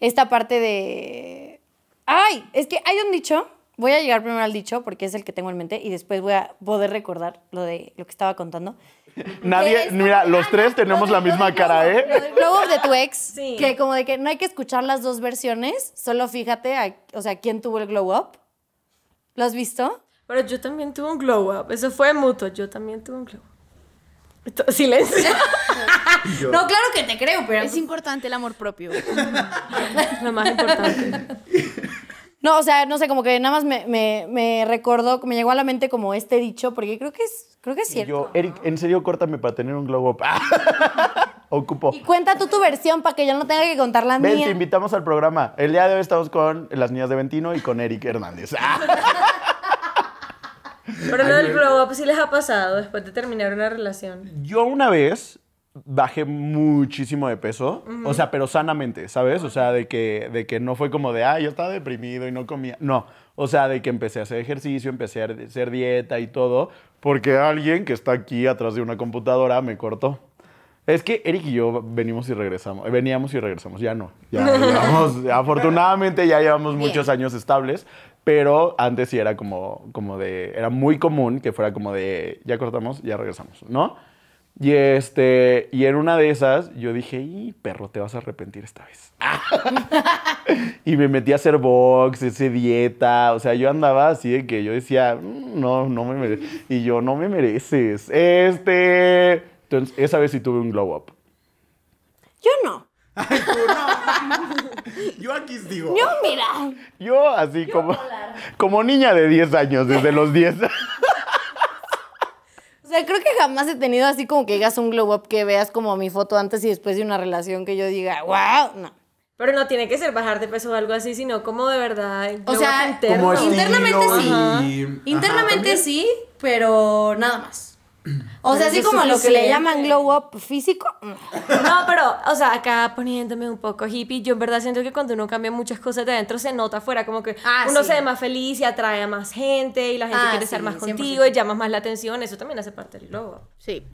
esta parte de... ¡Ay! Es que hay un dicho, voy a llegar primero al dicho porque es el que tengo en mente y después voy a poder recordar lo de lo que estaba contando. Nadie, mira, los ah, tres tenemos la misma cara, ¿eh? Lo de tu ex, que como de que no hay que escuchar las dos versiones, solo fíjate, o sea, quién tuvo el glow up. ¿Lo has visto? Pero yo también tuve un glow up. Eso fue mutuo. Yo también tuve un glow up. Silencio. no, claro que te creo, pero. Es importante el amor propio. Lo más importante. No, o sea, no sé, como que nada más me, recordó, me llegó a la mente como este dicho, porque creo que es, creo que es cierto. yo, Eric, en serio, córtame para tener un glow up. Ocupo. Y cuenta tú tu versión para que yo no tenga que contar la mía. Ven, te invitamos al programa. El día de hoy estamos con las niñas de Ventino y con Eric Hernández. Pero lo del glow up sí les ha pasado después de terminar una relación. Yo una vez bajé muchísimo de peso, o sea, pero sanamente, ¿sabes? O sea, de que, de que no fue como de, ah, yo estaba deprimido y no comía. No, o sea, de que empecé a hacer ejercicio, empecé a hacer dieta y todo, porque alguien que está aquí atrás de una computadora me cortó. Es que Eric y yo venimos y regresamos, veníamos y regresamos, ya no. afortunadamente ya llevamos muchos años estables, pero antes sí era como, de, era muy común que fuera como de, ya cortamos, ya regresamos, ¿no? Y este, y en una de esas yo dije, y perro, te vas a arrepentir esta vez. y me metí a hacer box, ese dieta, o sea, yo andaba así de que yo decía, mm, no, no me mereces, y yo, no me mereces. Este, entonces, esa vez sí tuve un glow up. Yo no. Yo aquí digo. Yo, mira. Yo, así como, como niña de 10 años, desde los 10. O sea, creo que jamás he tenido así como que digas un glow up que veas como mi foto antes y después de una relación que yo diga, wow, no. Pero no tiene que ser bajar de peso o algo así, sino como de verdad. O sea, internamente sí. Internamente sí, pero nada más. O sea, así como lo que le llaman glow up físico. No, pero, o sea, acá poniéndome un poco hippie, yo en verdad siento que cuando uno cambia muchas cosas de adentro se nota afuera, como que ah, uno se ve más feliz y atrae a más gente y la gente ah, quiere estar más contigo y llama más la atención. Eso también hace parte del glow Sí.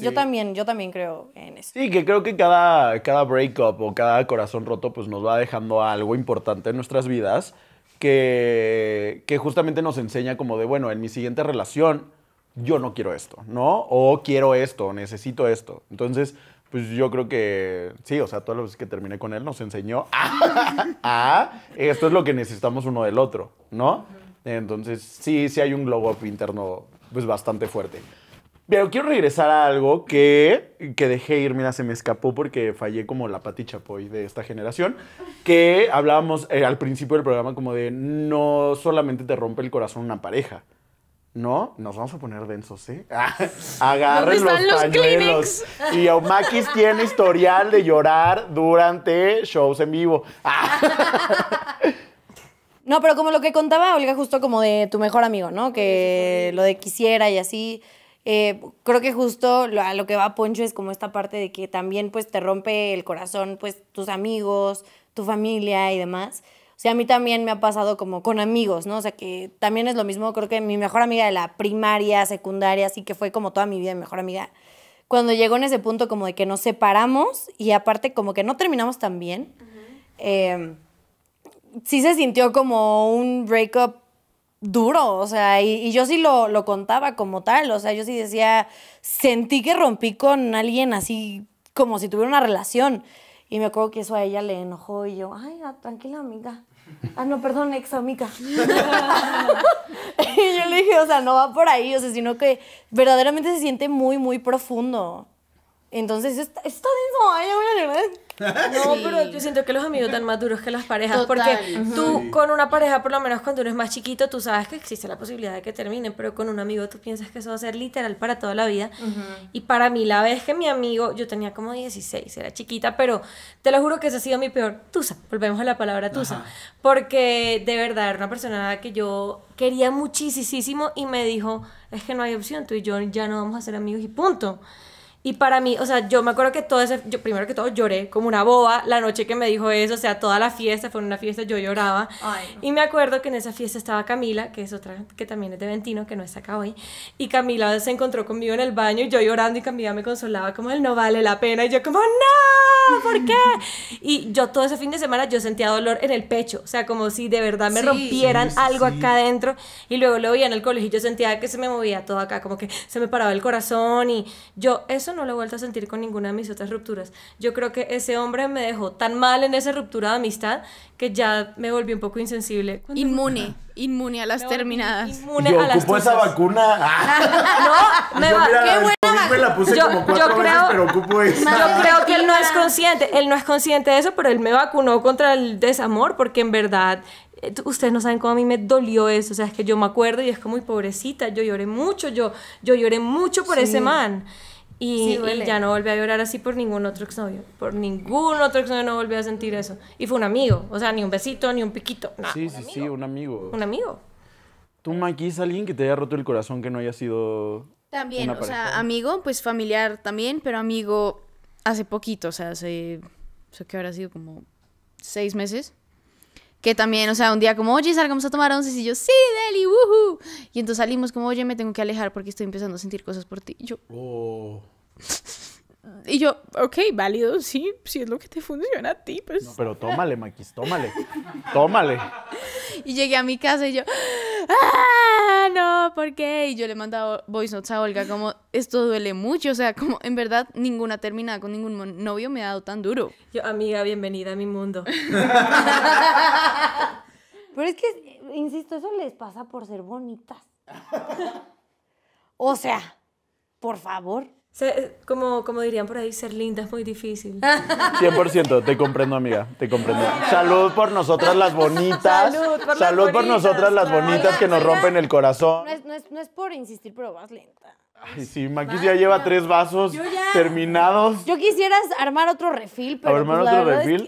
yo, también, yo también creo en eso. Sí, que creo que cada, cada breakup o cada corazón roto pues nos va dejando algo importante en nuestras vidas que, que justamente nos enseña como de, bueno, en mi siguiente relación yo no quiero esto, ¿no? O quiero esto, necesito esto. Entonces, pues yo creo que sí, o sea, todas las veces que terminé con él nos enseñó a, esto es lo que necesitamos uno del otro, ¿no? Entonces, sí, sí hay un globo up interno, pues bastante fuerte. Pero quiero regresar a algo que, dejé ir, mira, se me escapó porque fallé como la paticha, Chapoy de esta generación, que hablábamos eh, al principio del programa como de no solamente te rompe el corazón una pareja, no, nos vamos a poner densos, ¿eh? Ah, agarren los, pañuelos. Y Omakis tiene historial de llorar durante shows en vivo. Ah. no, pero como lo que contaba Olga, justo como de tu mejor amigo, ¿no? Que lo de quisiera y así. Eh, creo que justo a lo que va Poncho es como esta parte de que también pues te rompe el corazón, pues tus amigos, tu familia y demás. O sea, a mí también me ha pasado como con amigos, ¿no? O sea, que también es lo mismo, creo que mi mejor amiga de la primaria, secundaria, así que fue como toda mi vida mi mejor amiga, cuando llegó en ese punto como de que nos separamos y aparte como que no terminamos tan bien, eh, sí se sintió como un breakup duro, o sea, y, yo sí lo, lo, contaba como tal, o sea, yo sí decía, sentí que rompí con alguien así como si tuviera una relación. Y me acuerdo que eso a ella le enojó y yo, ay, ah, tranquila amiga, ah, no, perdón, examica. y yo le dije, o sea, no va por ahí, o sea, sino que verdaderamente se siente muy, muy profundo. Entonces, está, está denso, ¿verdad? No, pero yo siento que los amigos están más duros que las parejas, porque tú con una pareja, por lo menos cuando uno eres más chiquito, tú sabes que existe la posibilidad de que terminen, pero con un amigo tú piensas que eso va a ser literal para toda la vida. Y para mí, la vez que mi amigo, yo tenía como 16, era chiquita, pero te lo juro que esa ha sido mi peor tusa, volvemos a la palabra tusa, porque de verdad era una persona que yo quería muchísimo y me dijo, es que no hay opción, tú y yo ya no vamos a ser amigos y punto. Y para mí, o sea, yo me acuerdo que todo ese, yo primero que todo lloré como una boba la noche que me dijo eso, o sea, toda la fiesta, fue una fiesta, yo lloraba. Y me acuerdo que en esa fiesta estaba Camila, que es otra, que también es de Ventino, que no está acá hoy, y Camila se encontró conmigo en el baño, y yo llorando y Camila me consolaba como el no vale la pena, y yo como, no, ¿por qué? y yo todo ese fin de semana yo sentía dolor en el pecho, o sea, como si de verdad me rompieran algo acá adentro, y luego lo vi en el colegio y yo sentía que se me movía todo acá, como que se me paraba el corazón, y yo eso no lo he vuelto a sentir con ninguna de mis otras rupturas. Yo creo que ese hombre me dejó tan mal en esa ruptura de amistad que ya me volví un poco insensible. Inmune, inmune a las terminadas. Inmune yo a las esa vacuna. Ah. no, me va. yo, creo, Yo creo que él no es consciente, él no es consciente de eso, pero él me vacunó contra el desamor porque en verdad eh, ustedes no saben cómo a mí me dolió eso, o sea, es que yo me acuerdo y es como, muy pobrecita, yo lloré mucho, yo, yo lloré mucho por ese man. Y, ya no volví a llorar así por ningún otro exnovio. Por ningún otro exnovio no volvió a sentir eso. Y fue un amigo. O sea, ni un besito, ni un piquito. sí, un sí, sí, un amigo. Un amigo. ¿Tú, Mike, es alguien que te haya roto el corazón que no haya sido. También, o sea, amigo, pues familiar también, pero amigo hace poquito, o sea, hace. sé que habrá sido como seis meses que también, o sea, un día como, oye, salgamos a tomar once, y yo, sí, Deli, woohoo. Y entonces salimos como, oye, me tengo que alejar porque estoy empezando a sentir cosas por ti. yo, oh. Y yo, ok, válido, sí, si es lo que te funciona a ti, pues. No, pero tómale, Maquis, tómale, tómale. Y llegué a mi casa y yo, ¡ah! No, ¿por qué? Y yo le mandaba voice notes a Olga, como, esto duele mucho, o sea, como, en verdad, ninguna terminada con ningún novio me ha dado tan duro. Yo, amiga, bienvenida a mi mundo. pero es que, insisto, eso les pasa por ser bonitas. o sea, por favor. Eh, como, como dirían por ahí, ser linda es muy difícil. 100%, te comprendo, amiga, te comprendo. Salud por nosotras las bonitas. Salud por, nosotras las bonitas que nos rompen el corazón. No es, por insistir, pero vas lenta. Ay, sí, Maquis ya lleva tres vasos terminados. Yo quisiera armar otro refil, pero. Pues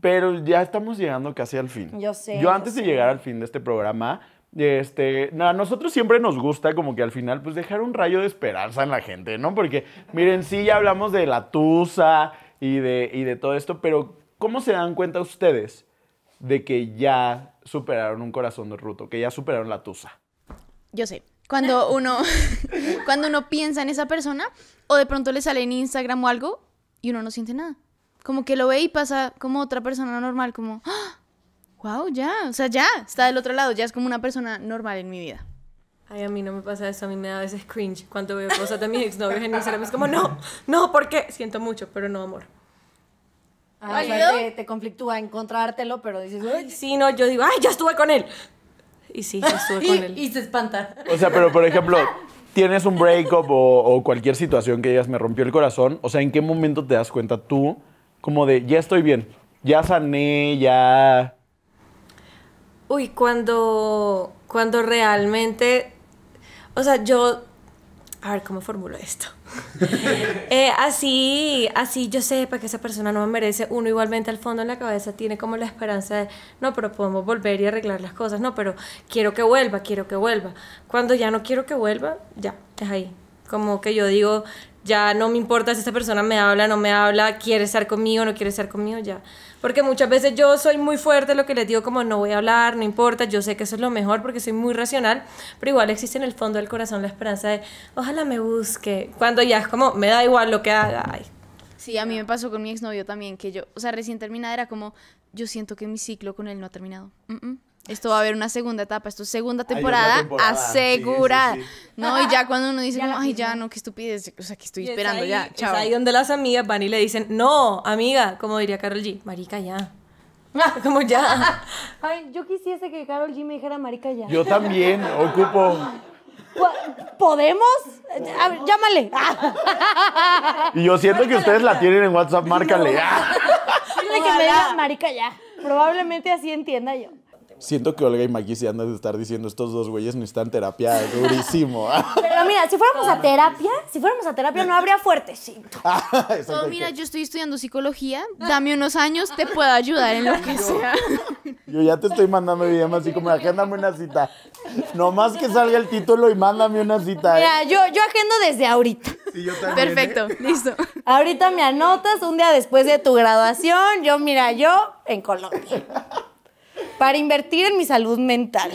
pero ya estamos llegando casi al fin. Yo sé. Yo antes de llegar al fin de este programa, este, no, a nosotros siempre nos gusta como que al final pues dejar un rayo de esperanza en la gente, ¿no? Porque miren, sí ya hablamos de la tusa y de, de todo esto, pero ¿cómo se dan cuenta ustedes de que ya superaron un corazón de ruto, que ya superaron la tusa? Yo sé, cuando uno, cuando uno piensa en esa persona o de pronto le sale en Instagram o algo y uno no siente nada. Como que lo ve y pasa como otra persona normal, como... ¡ah! wow, ya, o sea, ya, está del otro lado, ya es como una persona normal en mi vida. Ay, a mí no me pasa eso, a mí me da a veces cringe cuando veo cosas de mis exnovios en Instagram. Es como, no, no, porque siento mucho, pero no amor. Ay, te, te, conflictúa encontrártelo, pero dices, ay, sí, no, yo digo, ay, ya estuve con él. Y sí, ya estuve con y, Y se espanta. O sea, pero por ejemplo, tienes un breakup o, o cualquier situación que digas, me rompió el corazón. O sea, ¿en qué momento te das cuenta tú, como de, ya estoy bien, ya sané, ya uy, cuando, cuando realmente, o sea, yo, a ver, ¿cómo formulo esto? Eh, así, así yo sepa que esa persona no me merece, uno igualmente al fondo en la cabeza tiene como la esperanza de, no, pero podemos volver y arreglar las cosas, no, pero quiero que vuelva, quiero que vuelva. Cuando ya no quiero que vuelva, ya, es ahí. Como que yo digo, ya no me importa si esta persona me habla, no me habla, quiere estar conmigo, no quiere estar conmigo, ya. Porque muchas veces yo soy muy fuerte, lo que les digo como no voy a hablar, no importa, yo sé que eso es lo mejor porque soy muy racional, pero igual existe en el fondo del corazón la esperanza de, ojalá me busque, cuando ya es como, me da igual lo que haga. Ay. Sí, a mí me pasó con mi exnovio también, que yo, o sea, recién terminada era como, yo siento que mi ciclo con él no ha terminado. Mm, mm. Esto va a haber una segunda etapa, esto es segunda temporada, asegurada. No, y ya cuando uno dice, como, ay, ya, no, qué estupidez, o sea, que estoy esperando ya, chao. Es ahí donde las amigas van y le dicen, no, amiga, como diría Carol G, marica, ya. Como ya. Ay, yo quisiese que Carol G me dijera marica ya. Yo también, ocupo. Pues, ¿Podemos? llámale. Y yo siento que ustedes la tienen en WhatsApp, márcale. No. que me diga marica ya. Probablemente así entienda yo. Siento que Olga y Maggie se andan de estar diciendo estos dos güeyes necesitan terapia durísimo. Pero mira, si fuéramos a terapia, si fuéramos a terapia no habría fuertecito. Ah, no, mira, yo estoy estudiando psicología, dame unos años, te puedo ayudar en lo que sea. Yo ya te estoy mandando videos así como, agéndame una cita. Nomás que salga el título y mándame una cita. ¿eh? Mira, yo, yo agendo desde ahorita. Sí, yo también, Perfecto, ¿eh? listo. Ahorita me anotas un día después de tu graduación. Yo, mira, yo en Colombia para invertir en mi salud mental.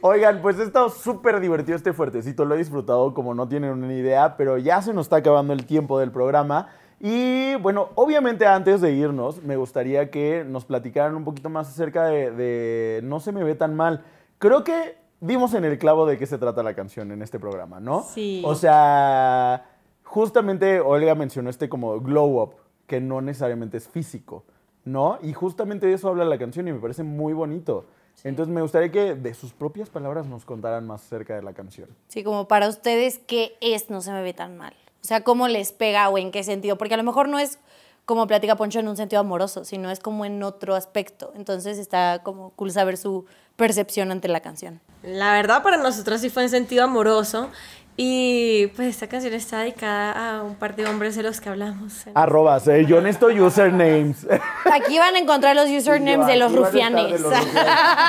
Oigan, pues he estado súper divertido este fuertecito, lo he disfrutado como no tienen una idea, pero ya se nos está acabando el tiempo del programa. Y bueno, obviamente antes de irnos, me gustaría que nos platicaran un poquito más acerca de, No se me ve tan mal. Creo que dimos en el clavo de qué se trata la canción en este programa, ¿no? Sí. O sea, justamente Olga mencionó este como glow up, que no necesariamente es físico. ¿no? Y justamente de eso habla la canción y me parece muy bonito. Entonces me gustaría que de sus propias palabras nos contaran más acerca de la canción. Sí, como para ustedes, ¿qué es No se me ve tan mal? O sea, ¿cómo les pega o en qué sentido? Porque a lo mejor no es como platica Poncho en un sentido amoroso, sino es como en otro aspecto. Entonces está como cool saber su percepción ante la canción. La verdad para nosotros sí fue en sentido amoroso y pues esta canción está dedicada a un par de hombres de los que hablamos. Arrobas, eh, yo necesito usernames. Aquí van a encontrar los usernames de los rufianes. de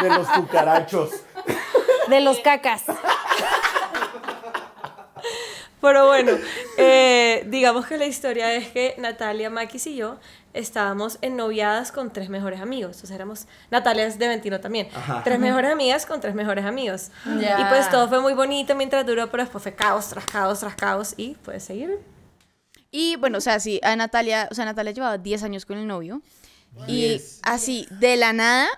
los cucarachos. De los cacas. Pero bueno, eh, digamos que la historia es que Natalia, Maquis y yo estábamos en noviadas con tres mejores amigos. O sea, éramos, Natalia es de Ventino también. Tres mejores amigas con tres mejores amigos. Y pues todo fue muy bonito mientras duró, pero después fue caos tras caos tras caos. Y puedes seguir. Y bueno, o sea, sí, Natalia, o sea, Natalia llevaba 10 años con el novio. Y así, de la nada,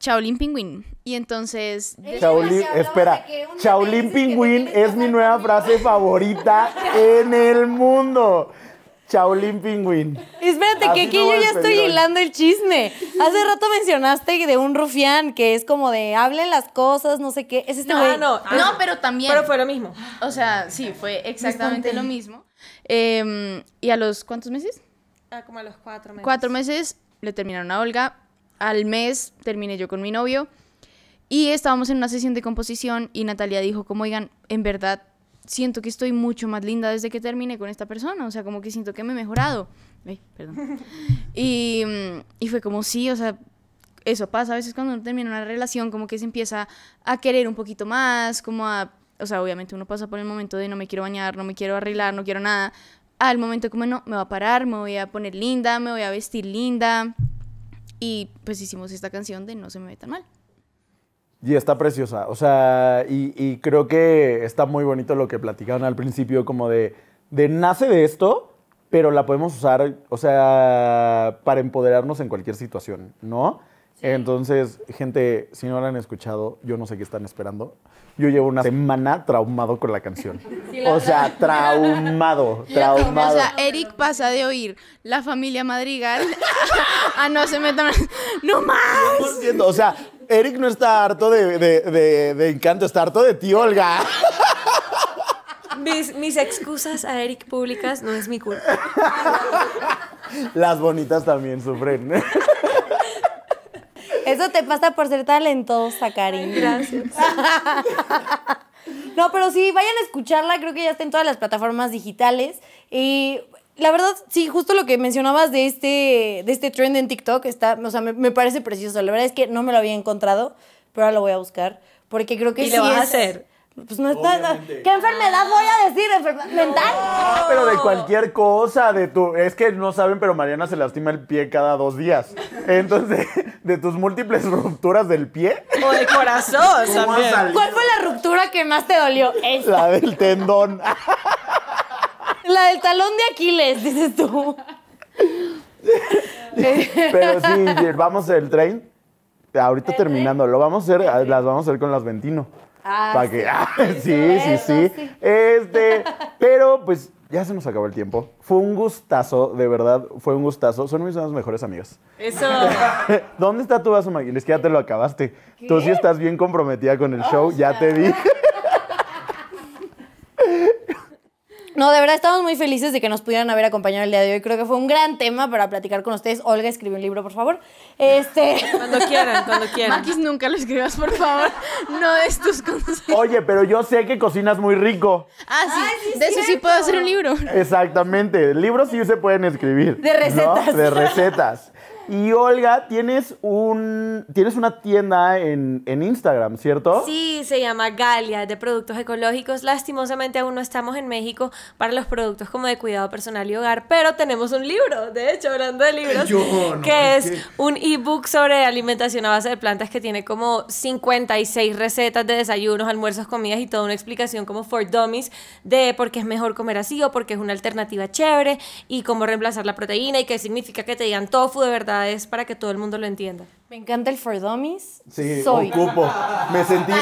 Chaolín Pingüín. Y entonces. espera. Chaolín Pingüín es mi nueva frase favorita en el mundo. Chaolín Pingüín. Espérate, que aquí yo ya estoy hilando el chisme. Hace rato mencionaste de un rufián que es como de hablen las cosas, no sé qué. Es este No, no, ah. pero también. Pero fue lo mismo. O sea, sí, fue exactamente lo mismo. Em, ¿Y a los cuántos meses? Ah, como a los cuatro meses. Cuatro meses le terminaron a Olga al mes terminé yo con mi novio y estábamos en una sesión de composición y Natalia dijo como, oigan, en verdad siento que estoy mucho más linda desde que terminé con esta persona, o sea, como que siento que me he mejorado. Y, mm, y fue como, sí, o sea, eso pasa a veces cuando uno termina una relación, como que se empieza a querer un poquito más, como a, o sea, obviamente uno pasa por el momento de no me quiero bañar, no me quiero arreglar, no quiero nada, al momento como no, me voy a parar, me voy a poner linda, me voy a vestir linda, y pues hicimos esta canción de No se me ve tan mal. Y está preciosa, o sea, y, creo que está muy bonito lo que platicaron al principio, como de, de nace de esto, pero la podemos usar, o sea, para empoderarnos en cualquier situación, ¿no? Entonces, gente, si no la han escuchado, yo no sé qué están esperando yo llevo una semana traumado con la canción. o sea, traumado, traumado. O sea, Eric pasa de oír La familia Madrigal a no se metan. ¡No más! o sea, Eric no está harto de, de, de, de encanto, está harto de ti, Olga. Mis, mis, excusas a Eric públicas no es mi culpa. Las bonitas también sufren. Eso te pasa por ser talentosa, Karin. Gracias. No, pero sí, vayan a escucharla, creo que ya está en todas las plataformas digitales. Y la verdad, sí, justo lo que mencionabas de este, de este trend en TikTok, está, o sea, me, parece precioso. La verdad es que no me lo había encontrado, pero ahora lo voy a buscar. Porque creo que y sí. lo vas a hacer. Pues no está. ¿Qué enfermedad voy a decir? ¿Enfermedad mental? Ah, pero de cualquier cosa, de tu. Es que no saben, pero Mariana se lastima el pie cada dos días. Entonces, de tus múltiples rupturas del pie. O del corazón, ¿Cuál fue la ruptura que más te dolió? La del tendón. La del talón de Aquiles, dices tú. Pero sí, vamos el tren. Ahorita terminando, lo vamos a hacer, las vamos a hacer con las Ventino. Ah, para que, sí, ah, sí, sí, Este, pero pues ya se nos acabó el tiempo. Fue un gustazo, de verdad, fue un gustazo. Son mis mejores amigas. Eso. ¿Dónde está tu vaso, Es que ya te lo acabaste. Tú sí estás bien comprometida con el show, ya, ya te vi. Oh, No, de verdad estamos muy felices de que nos pudieran haber acompañado el día de hoy. Creo que fue un gran tema para platicar con ustedes. Olga, escribe un libro, por favor. Este... Cuando quieran, cuando quieran. Maquis, nunca lo escribas, por favor. No es tus consejos. Oye, pero yo sé que cocinas muy rico. Ah, sí. de eso sí puedo hacer un libro. Exactamente. Libros sí se pueden escribir. De recetas. De recetas. Y Olga, tienes un tienes una tienda en, en, Instagram, ¿cierto? Sí, se llama Galia, de productos ecológicos. Lastimosamente aún no estamos en México para los productos como de cuidado personal y hogar, pero tenemos un libro, de hecho, hablando de libros, que es un ebook sobre alimentación a base de plantas que tiene como 56 recetas de desayunos, almuerzos, comidas y toda una explicación como for dummies de por qué es mejor comer así o por qué es una alternativa chévere y cómo reemplazar la proteína y qué significa que te digan tofu de verdad es para que todo el mundo lo entienda. Me encanta el For Dummies. Sí, Soy. ocupo. Me sentí,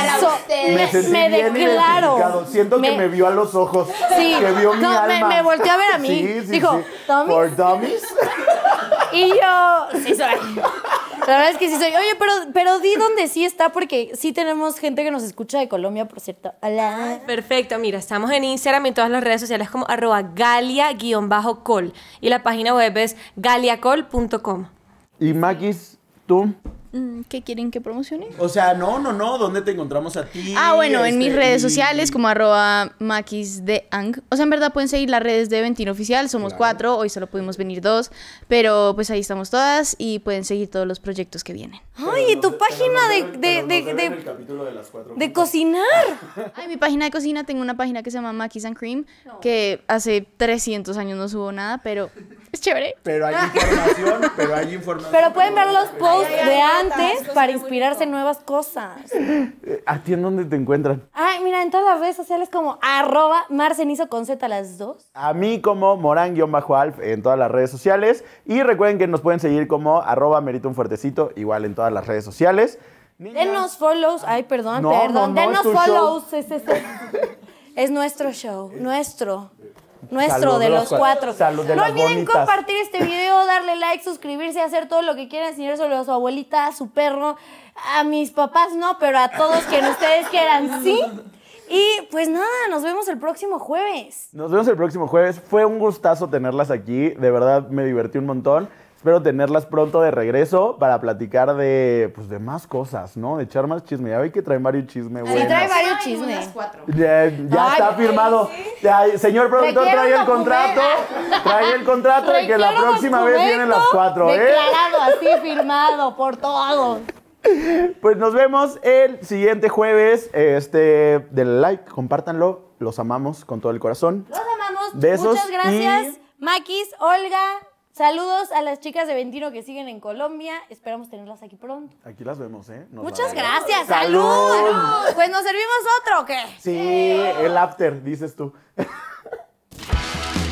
me, declaro. Siento que me vio a los ojos. Sí. Que vio mi alma. Me, volteó a ver a mí. Sí, sí, Dijo, ¿For Dummies? Y yo, sí soy. La verdad es que sí soy. Oye, pero, pero di dónde sí está, porque sí tenemos gente que nos escucha de Colombia, por cierto. Perfecto, mira, estamos en Instagram y en todas las redes sociales como arroba galia-col. Y la página web es galiacol.com. Y Maquis tú. Mm, ¿Qué quieren que promocione? O sea, no, no, no, ¿dónde te encontramos a ti? Ah, bueno, en mis este, redes sociales como arroba maquis de ang. O sea, en verdad pueden seguir las redes de Ventino Oficial, somos cuatro, hoy solo pudimos venir dos, pero pues ahí estamos todas y pueden seguir todos los proyectos que vienen. Ay, y tu página de, de, de, de, cocinar. Ay, mi página de cocina, tengo una página que se llama Mackey's and Cream, que hace 300 años no subo nada, pero es chévere. Pero hay información, pero hay información. Pero pueden ver los posts de antes para inspirarse en nuevas cosas. Eh, ¿A ti en dónde te encuentran? Ay, mira, en todas las redes sociales como arroba marcenizo con Z las dos. A mí como morán-alf en todas las redes sociales. Y recuerden que nos pueden seguir como arroba merito un fuertecito, igual en todas las redes sociales. denos follows. Ay, perdón, perdón. denos follows. Es, nuestro show, nuestro. Nuestro de los, cuatro. no olviden compartir este video, darle like, suscribirse, hacer todo lo que quieran enseñar sobre a su abuelita, a su perro, a mis papás no, pero a todos quienes ustedes quieran, sí. Y pues nada, nos vemos el próximo jueves. Nos vemos el próximo jueves. Fue un gustazo tenerlas aquí. De verdad, me divertí un montón. Espero tenerlas pronto de regreso para platicar de, pues, de más cosas, ¿no? De echar más chisme. Ya ve que trae varios chisme, güey. Sí, trae varios chismes. Ya, ya está firmado. señor productor, trae el contrato. Trae el contrato de que la próxima vez vienen las cuatro, ¿eh? Declarado así, firmado por todos. Pues nos vemos el siguiente jueves. Este, denle like, compártanlo. Los amamos con todo el corazón. Los amamos. Besos. Muchas gracias. Maquis, Olga, Saludos a las chicas de Ventino que siguen en Colombia. Esperamos tenerlas aquí pronto. Aquí las vemos, ¿eh? Muchas gracias. ¡Salud! ¡Salud! Pues nos servimos otro, qué? Sí, el after, dices tú.